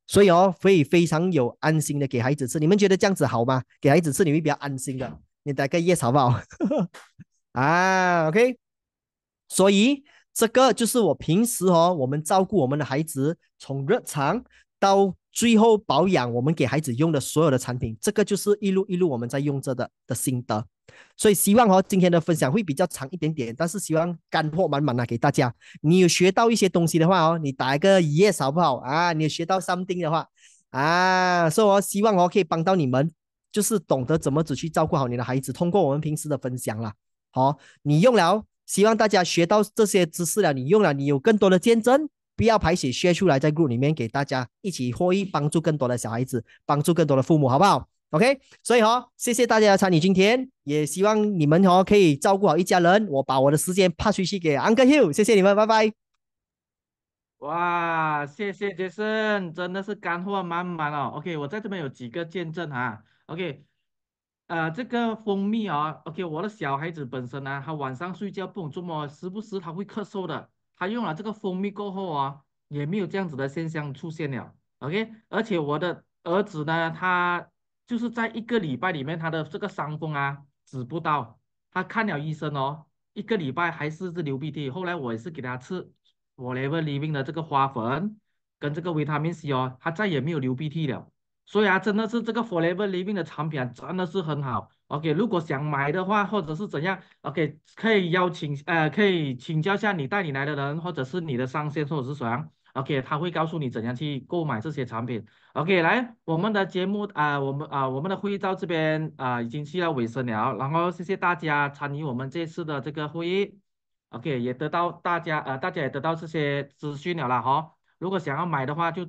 所以哦，会非常有安心的给孩子吃。你们觉得这样子好吗？给孩子吃你会比较安心的。你打个叶草好不好？啊，OK。所以这个就是我平时哦，我们照顾我们的孩子，从日常到最后保养，我们给孩子用的所有的产品，这个就是一路一路我们在用着的的心得。所以希望哦，今天的分享会比较长一点点，但是希望干货满满啊，给大家。你有学到一些东西的话哦，你打一个 yes 好不好啊？你学到 something 的话啊，所以我希望哦，可以帮到你们，就是懂得怎么去照顾好你的孩子。通过我们平时的分享啦，好，你用了，希望大家学到这些知识了，你用了，你有更多的见证，不要排斥学出来，在 group 里面给大家一起获益，帮助更多的小孩子，帮助更多的父母，好不好？OK，所以哈，谢谢大家参与今天，也希望你们哈可以照顾好一家人。我把我的时间 pass 出去给 Uncle Hugh，谢谢你们，拜拜。哇，谢谢杰森，真的是干货满满哦。OK，我在这边有几个见证哈。OK，呃，这个蜂蜜啊，OK，我的小孩子本身呢，他晚上睡觉不怎么，时不时他会咳嗽的，他用了这个蜂蜜过后啊，也没有这样子的现象出现了。OK，而且我的儿子呢，他。就是在一个礼拜里面，他的这个伤风啊止不到，他看了医生哦，一个礼拜还是是流鼻涕。后来我也是给他吃 Forever Living 的这个花粉跟这个维他命 C 哦，他再也没有流鼻涕了。所以啊，真的是这个 Forever Living 的产品啊、真的是很好。OK，如果想买的话或者是怎样，OK 可以邀请呃可以请教一下你带你来的人或者是你的上线或者是谁。OK，他会告诉你怎样去购买这些产品。OK，来，我们的节目啊，我们啊，我们的会议到这边啊，已经去到尾声了。然后谢谢大家参与我们这次的这个会议。OK，也得到大家呃，大家也得到这些资讯了啦哈。如果想要买的话，就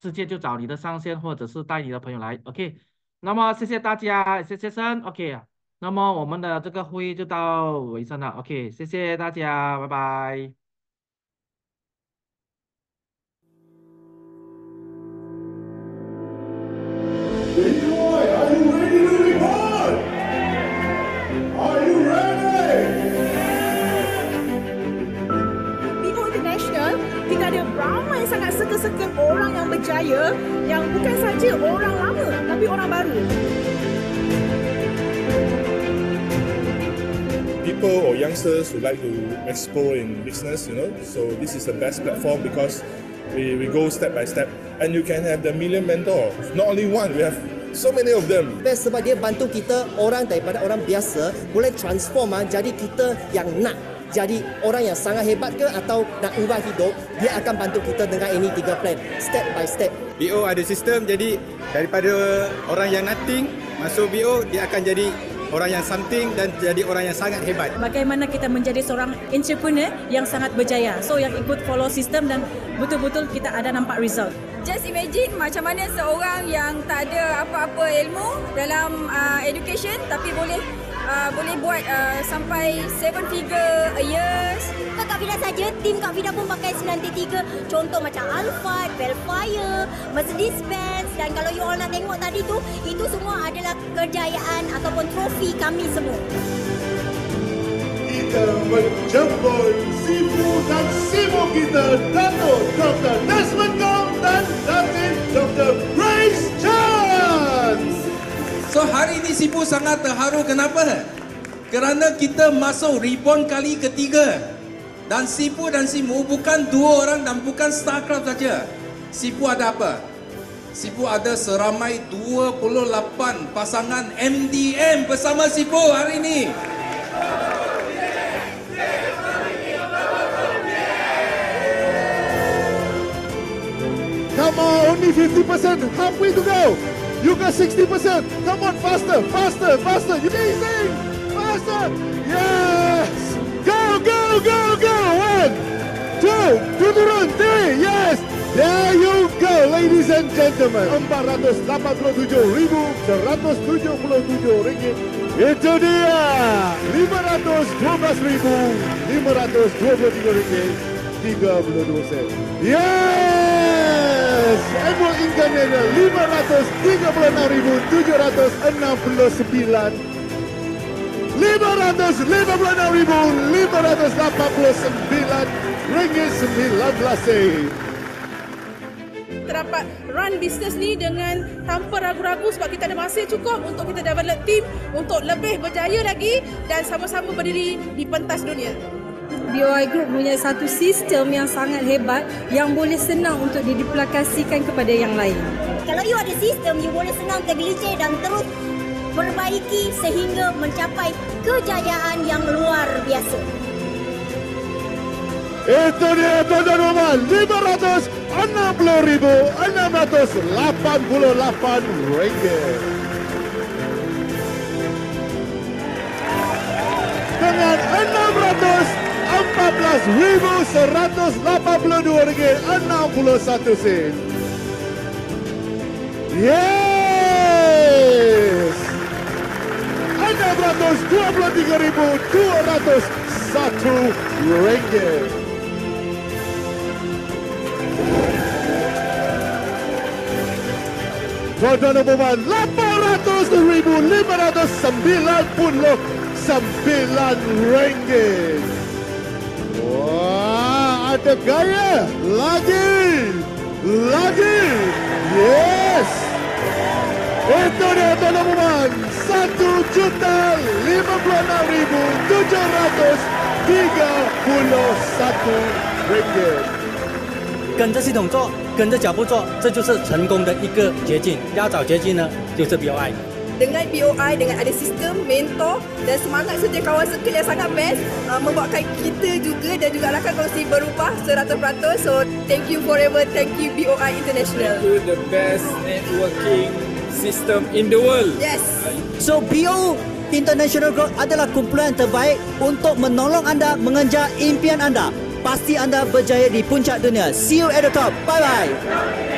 直接就找你的上线，或者是带你的朋友来。OK，那么谢谢大家，谢谢先生。OK，那么我们的这个会议就到尾声了。OK，谢谢大家，拜拜。saya yang bukan saja orang lama tapi orang baru. People or youngsters who like to explore in business, you know. So this is the best platform because we, we go step by step, and you can have the million mentor. Not only one, we have so many of them. Best sebab dia bantu kita orang daripada orang biasa boleh transform ah, jadi kita yang nak jadi orang yang sangat hebat ke atau nak ubah hidup, dia akan bantu kita dengan ini tiga plan, step by step. BO ada sistem, jadi daripada orang yang nothing, masuk BO, dia akan jadi orang yang something dan jadi orang yang sangat hebat. Bagaimana kita menjadi seorang entrepreneur yang sangat berjaya? So yang ikut follow sistem dan betul-betul kita ada nampak result. Just imagine macam mana seorang yang tak ada apa-apa ilmu dalam uh, education tapi boleh uh, boleh buat uh, sampai seven figure a years. Kak, Kak Fida saja, tim Kak Fida pun pakai 93. Contoh macam Alphard, Belfire, Mercedes-Benz dan kalau you all nak tengok tadi tu, itu semua adalah kejayaan ataupun trofi kami semua. Kita menjemput Sibu dan Sibu kita, Dato' Dr. Desmond Kong dan Dr. Grace Chan. So hari ini Sipu sangat terharu kenapa? Kerana kita masuk rebound kali ketiga Dan Sipu dan Simu bukan dua orang dan bukan Starcraft saja Sipu ada apa? Sipu ada seramai 28 pasangan MDM bersama Sipu hari ini Come on, only 50%, halfway to go You got 60%. Come on, faster, faster, faster. You can Faster. Yes. Go, go, go, go. One, two, two, turun, three. Yes. There you go, ladies and gentlemen. 487.177 ringgit. Itu dia. 512.523 ringgit. 32 sen. Yes. Brothers Edward Incarnator 536,769 556,589 ringgit 19 dapat run bisnes ni dengan tanpa ragu-ragu sebab kita ada masih cukup untuk kita develop team untuk lebih berjaya lagi dan sama-sama berdiri di pentas dunia. BOI Group punya satu sistem yang sangat hebat yang boleh senang untuk didiplakasikan kepada yang lain. Kalau you ada sistem, you boleh senang tergelincir dan terus perbaiki sehingga mencapai kejayaan yang luar biasa. Itu dia lima ratus enam puluh ribu enam ratus lapan puluh lapan ringgit. Dengan enam ratus. 14 ribu 182 ringgit 61 sen. Yes! 623 ribu 201 ringgit. Tuan-tuan 800,599 ringgit. 哇，还有高呀！lagi，lagi，yes。Indonesia Nomor satu juta lima puluh enam ribu tujuh ratus tiga puluh satu。跟着系统做，跟着脚步做，这就是成功的一个捷径。要找捷径呢，就是 BI o。dengan POI dengan ada sistem mentor dan semangat setiap kawan circle yang sangat best uh, membuatkan kita juga dan juga rakan kongsi berubah 100% so thank you forever thank you POI International thank you the best networking system in the world yes so BO International Group adalah kumpulan terbaik untuk menolong anda mengejar impian anda pasti anda berjaya di puncak dunia see you at the top bye bye